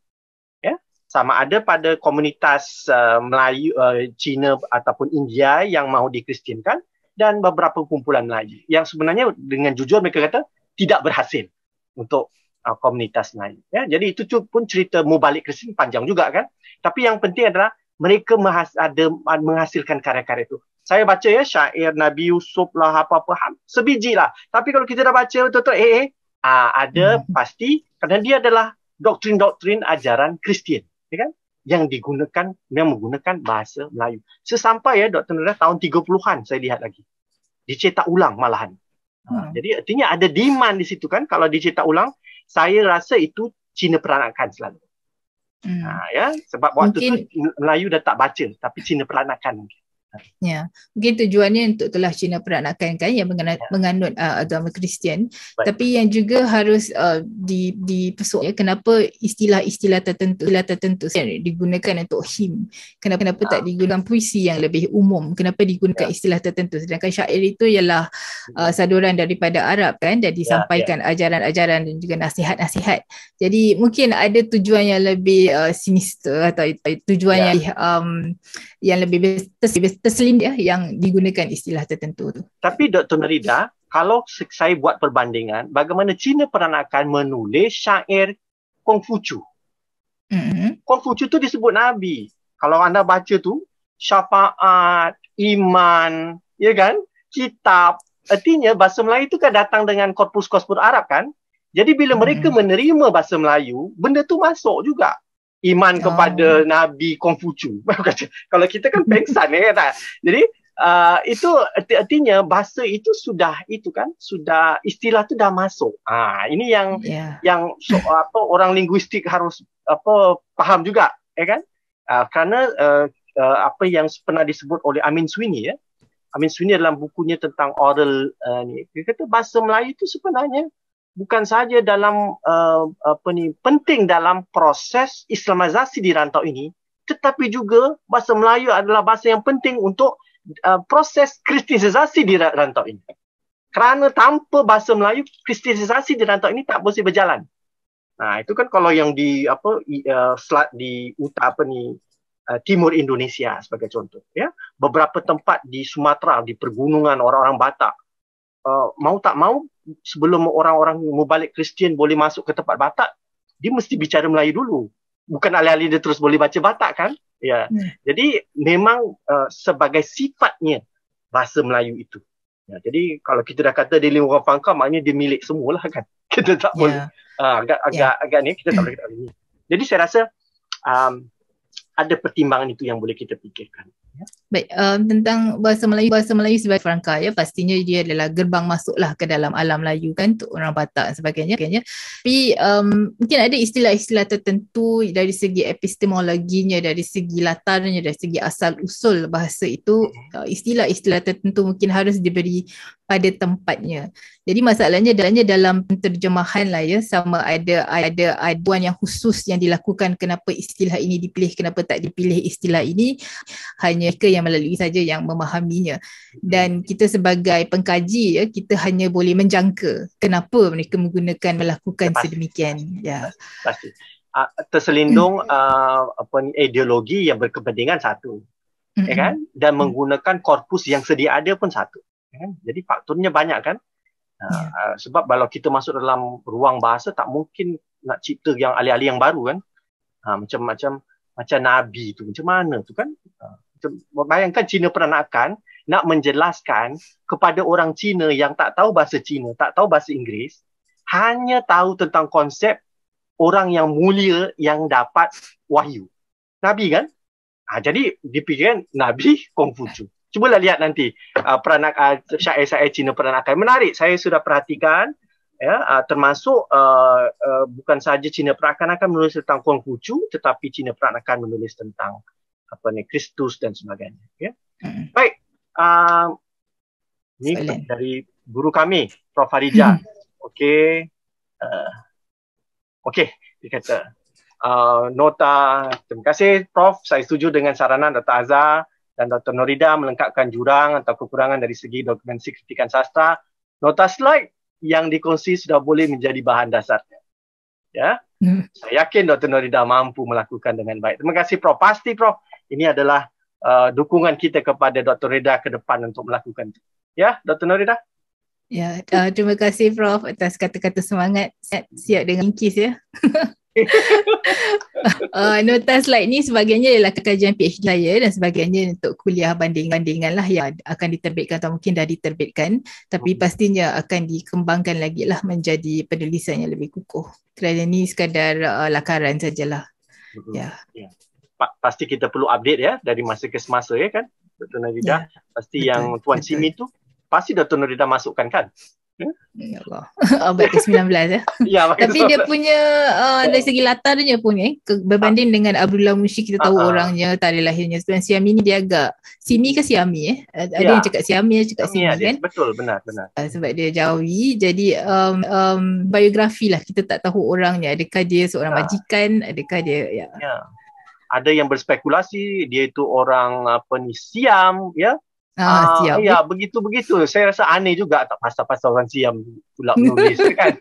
sama ada pada komunitas uh, Melayu uh, Cina ataupun India yang mahu dikristinkan dan beberapa kumpulan Melayu yang sebenarnya dengan jujur mereka kata tidak berhasil untuk uh, komunitas Melayu ya jadi itu pun cerita mubalik kristin panjang juga kan tapi yang penting adalah mereka menghas- ada uh, menghasilkan karya-karya itu saya baca ya syair Nabi Yusuf lah apa-apa sebiji lah tapi kalau kita dah baca betul-betul eh, eh uh, ada hmm. pasti kerana dia adalah doktrin-doktrin ajaran Kristian ya kan? yang digunakan yang menggunakan bahasa Melayu. Sesampai ya Dr. Nurah tahun 30-an saya lihat lagi. Dicetak ulang malahan. Ha, hmm. Ha, jadi artinya ada demand di situ kan kalau dicetak ulang saya rasa itu Cina peranakan selalu. Hmm. Ha, ya sebab waktu Mungkin... tu Melayu dah tak baca tapi Cina peranakan. Mungkin. Ya, mungkin tujuannya untuk telah China peranakan kan yang mengena, ya. menganut uh, agama Kristian. Tapi yang juga harus uh, di di persoal, ya, kenapa istilah-istilah tertentu istilah tertentu kan, digunakan untuk him? Kenapa kenapa ha. tak ah. digunakan puisi yang lebih umum? Kenapa digunakan ya. istilah tertentu? Sedangkan syair itu ialah uh, hmm. saduran daripada Arab kan dan ya, disampaikan ya, ya. ajaran-ajaran dan juga nasihat-nasihat. Jadi mungkin ada tujuan yang lebih uh, sinister atau tujuan ya. yang um, yang lebih best, terselin dia yang digunakan istilah tertentu tu. Tapi Dr. Merida, kalau saya buat perbandingan, bagaimana Cina peranakan menulis syair Kongfucu. Confucu mm-hmm. tu disebut Nabi. Kalau anda baca tu, syafaat, iman, ya kan? Kitab. Artinya bahasa Melayu tu kan datang dengan korpus-korpus Arab kan? Jadi bila mereka mm-hmm. menerima bahasa Melayu, benda tu masuk juga iman ya. kepada Nabi Konfucu. Kalau kita kan pengsan ya eh, kan? tak? Jadi uh, itu erti- artinya bahasa itu sudah itu kan sudah istilah tu dah masuk. Ah uh, ini yang ya. yang so, apa orang linguistik harus apa faham juga ya kan? Uh, kerana uh, uh, apa yang pernah disebut oleh Amin Swini ya. Amin Swini dalam bukunya tentang oral uh, ni dia kata bahasa Melayu itu sebenarnya bukan saja dalam uh, apa ni penting dalam proses islamisasi di rantau ini tetapi juga bahasa Melayu adalah bahasa yang penting untuk uh, proses kristisasi di rantau ini kerana tanpa bahasa Melayu kristisasi di rantau ini tak boleh berjalan nah itu kan kalau yang di apa uh, di utara apa ni uh, timur Indonesia sebagai contoh ya beberapa tempat di Sumatera di pergunungan orang-orang Batak Uh, mau tak mau sebelum orang-orang mubalik Kristian boleh masuk ke tempat Batak dia mesti bicara Melayu dulu bukan alih-alih dia terus boleh baca Batak kan ya hmm. jadi memang uh, sebagai sifatnya bahasa Melayu itu ya jadi kalau kita dah kata dia lingua franca maknanya dia milik semualah kan kita tak yeah. boleh uh, agak ya. agak yeah. agak ni kita tak boleh kata ini jadi saya rasa um, ada pertimbangan itu yang boleh kita fikirkan Ya. Baik, um, tentang bahasa Melayu, bahasa Melayu sebagai perangkat ya, pastinya dia adalah gerbang masuklah ke dalam alam Melayu kan untuk orang Batak dan sebagainya. Okay, ya. Tapi um, mungkin ada istilah-istilah tertentu dari segi epistemologinya, dari segi latarnya, dari segi asal-usul bahasa itu, mhm. uh, istilah-istilah tertentu mungkin harus diberi pada tempatnya. Jadi masalahnya dalamnya dalam terjemahan lah ya sama ada ada aduan yang khusus yang dilakukan kenapa istilah ini dipilih kenapa tak dipilih istilah ini hanya ke yang melalui saja yang memahaminya dan kita sebagai pengkaji ya kita hanya boleh menjangka kenapa mereka menggunakan melakukan Pasti. sedemikian ya. Pasti. Uh, terselindung uh, apa ideologi yang berkepentingan satu, mm-hmm. ya hmm. kan? Dan hmm. menggunakan korpus yang sedia ada pun satu. Eh, jadi faktornya banyak kan. Ha, ya. Ha, sebab kalau kita masuk dalam ruang bahasa tak mungkin nak cipta yang alih-alih yang baru kan. Ha, macam macam macam Nabi tu macam mana tu kan. Bayangkan Cina peranakan nak menjelaskan kepada orang Cina yang tak tahu bahasa Cina, tak tahu bahasa Inggeris, hanya tahu tentang konsep orang yang mulia yang dapat wahyu. Nabi kan? Ha, jadi dipikirkan Nabi Kung cubalah lihat nanti uh, peranak uh, syair-syair Cina peranakan menarik saya sudah perhatikan ya uh, termasuk uh, uh, bukan saja Cina peranakan menulis tentang Kuang Fuchu tetapi Cina peranakan menulis tentang apa ni Kristus dan sebagainya ya hmm. baik uh, ini Soalan. dari guru kami Prof Farija hmm. okey uh, okey dia kata uh, nota terima kasih prof saya setuju dengan saranan Dr Azhar dan Dr. Norida melengkapkan jurang atau kekurangan dari segi dokumentasi kritikan sastra, nota slide yang dikongsi sudah boleh menjadi bahan dasarnya. Ya, hmm. Saya yakin Dr. Norida mampu melakukan dengan baik. Terima kasih Prof. Pasti Prof. Ini adalah uh, dukungan kita kepada Dr. Norida ke depan untuk melakukan itu. Ya, Dr. Norida. Ya, uh, terima kasih Prof atas kata-kata semangat. Siap dengan kis ya. uh, nota slide ni sebagainya ialah kajian PhD saya dan sebagainya untuk kuliah banding-bandingan lah yang akan diterbitkan atau mungkin dah diterbitkan tapi hmm. pastinya akan dikembangkan lagi lah menjadi penulisan yang lebih kukuh kerana ni sekadar uh, lakaran sajalah ya yeah. yeah. pasti kita perlu update ya dari masa ke semasa ya kan Dr. Narida yeah. pasti betul, yang Tuan betul. Simi tu pasti Dr. Narida masukkan kan Ya Allah. Abad ke-19 ya. ya Tapi dia punya uh, dari segi latarnya pun eh berbanding ha. dengan Abdullah Mushi kita tahu ha. orangnya tarikh lahirnya Tuan Siami ni dia agak Simi ke Siami eh? Ada ya. yang cakap Siami ya cakap simi Siami kan? betul benar benar. Uh, sebab dia jauhi. jadi um, um, biografi lah kita tak tahu orangnya adakah dia seorang ha. majikan adakah dia ya. ya. Ada yang berspekulasi dia itu orang apa ni Siam ya. Ah, uh, Ya, begitu-begitu. Saya rasa aneh juga tak pasal-pasal orang siam pula menulis kan.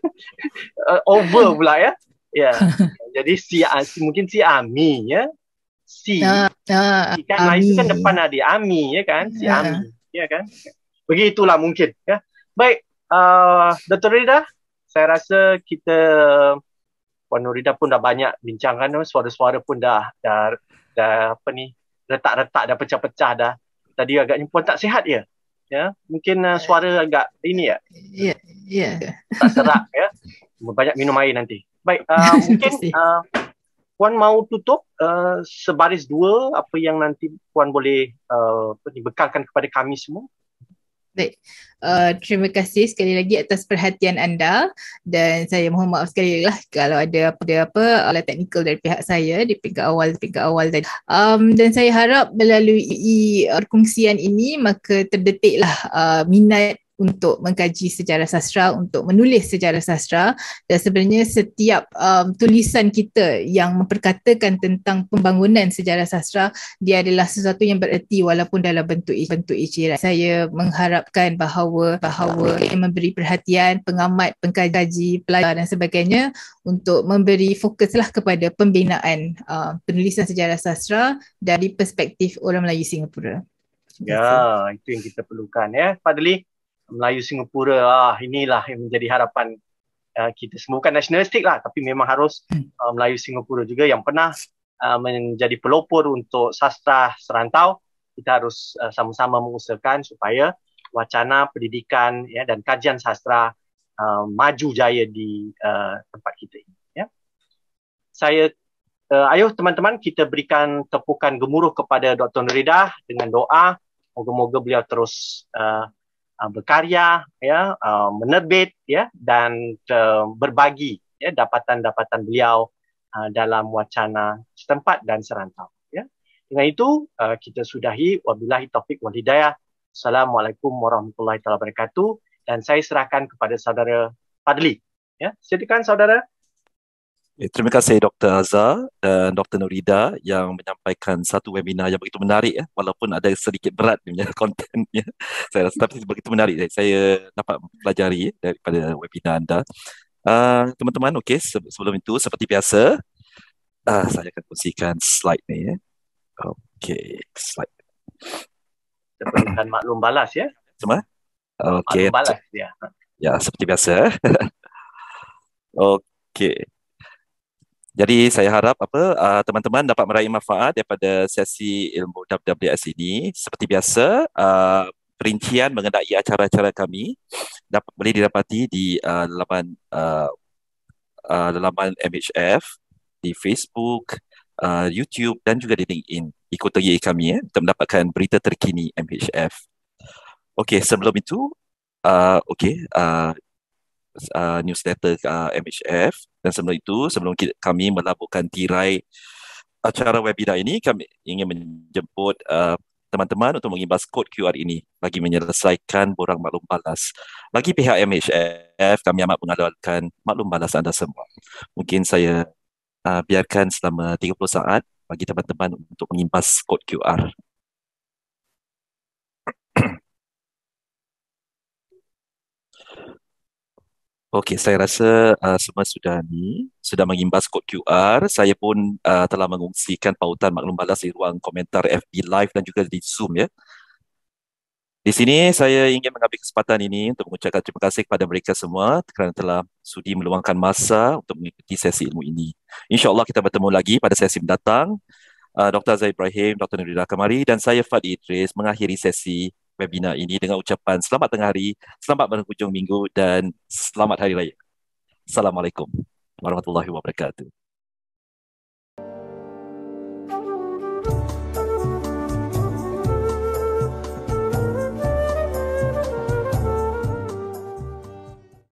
Uh, over pula ya. Ya. Yeah. Jadi si mungkin si Ami ya. Si. Uh, uh, kan Ami. kan depan ada Ami ya kan? Si uh. Ami. Ya kan? Begitulah mungkin ya. Baik, uh, eh, Dr. Rida, saya rasa kita Puan Rida pun dah banyak bincangkan suara-suara pun dah dah dah apa ni? retak-retak dah pecah-pecah dah tadi agaknya puan tak sihat ya. Ya, mungkin uh, suara agak ini ya. Ya, ya. Tak serak ya. Banyak minum air nanti. Baik, uh, mungkin uh, puan mau tutup uh, sebaris dua apa yang nanti puan boleh uh, bekalkan kepada kami semua Baik. Uh, terima kasih sekali lagi atas perhatian anda dan saya mohon maaf sekali lah kalau ada apa-apa alat uh, teknikal dari pihak saya di peringkat awal di awal tadi. Um, dan saya harap melalui perkongsian ini maka terdetiklah uh, minat untuk mengkaji sejarah sastra, untuk menulis sejarah sastra dan sebenarnya setiap um, tulisan kita yang memperkatakan tentang pembangunan sejarah sastra dia adalah sesuatu yang bererti walaupun dalam bentuk bentuk ijirat. Saya mengharapkan bahawa bahawa yang memberi perhatian pengamat, pengkaji, pelajar dan sebagainya untuk memberi fokuslah kepada pembinaan uh, penulisan sejarah sastra dari perspektif orang Melayu Singapura. Ya, itu yang kita perlukan ya. Fadli, Melayu Singapura ah inilah yang menjadi harapan uh, kita semua bukan nasionalistik lah tapi memang harus uh, Melayu Singapura juga yang pernah uh, menjadi pelopor untuk sastra serantau kita harus uh, sama-sama mengusahakan supaya wacana pendidikan ya dan kajian sastra uh, maju jaya di uh, tempat kita ini ya saya uh, ayuh teman-teman kita berikan tepukan gemuruh kepada Dr. Nurida dengan doa moga-moga beliau terus uh, Uh, berkarya ya uh, menerbit ya dan uh, berbagi ya dapatan-dapatan beliau uh, dalam wacana setempat dan serantau ya dengan itu uh, kita sudahi wabillahi topik wal hidayah assalamualaikum warahmatullahi wabarakatuh dan saya serahkan kepada saudara Padli. ya silakan saudara Eh, terima kasih Dr. Azhar dan Dr. Nurida yang menyampaikan satu webinar yang begitu menarik ya walaupun ada sedikit berat punya kontennya. Saya rasa tapi begitu menarik. Saya dapat pelajari daripada webinar anda. Uh, teman-teman, okey sebelum itu seperti biasa uh, saya akan kongsikan slide ni ya. Okey, slide. Dan maklum balas ya. Cuma? Okey. Maklum balas ya. Ya, seperti biasa. okey. Jadi saya harap apa uh, teman-teman dapat meraih manfaat daripada sesi ilmu WWS ini. Seperti biasa, uh, perincian mengenai acara-acara kami dapat boleh didapati di uh, laman uh, uh, laman MHF di Facebook, uh, YouTube dan juga di LinkedIn. ikut lagi kami ya untuk mendapatkan berita terkini MHF. Okey, sebelum itu uh, okey, uh, uh, newsletter uh, MHF dan sebelum itu, sebelum kita, kami melabuhkan tirai acara webinar ini, kami ingin menjemput uh, teman-teman untuk mengimbas kod QR ini bagi menyelesaikan borang maklum balas. Bagi pihak MHF, kami amat mengalalkan maklum balas anda semua. Mungkin saya uh, biarkan selama 30 saat bagi teman-teman untuk mengimbas kod QR. Okey, saya rasa uh, semua sudah ni sudah mengimbas kod QR. Saya pun uh, telah mengungsikan pautan maklum balas di ruang komentar FB Live dan juga di Zoom ya. Di sini saya ingin mengambil kesempatan ini untuk mengucapkan terima kasih kepada mereka semua kerana telah sudi meluangkan masa untuk mengikuti sesi ilmu ini. InsyaAllah kita bertemu lagi pada sesi mendatang. Uh, Dr. Azhar Ibrahim, Dr. Nurul Kamari dan saya Fadli Idris mengakhiri sesi webinar ini dengan ucapan selamat tengah hari, selamat berhujung minggu dan selamat hari raya. Assalamualaikum warahmatullahi wabarakatuh.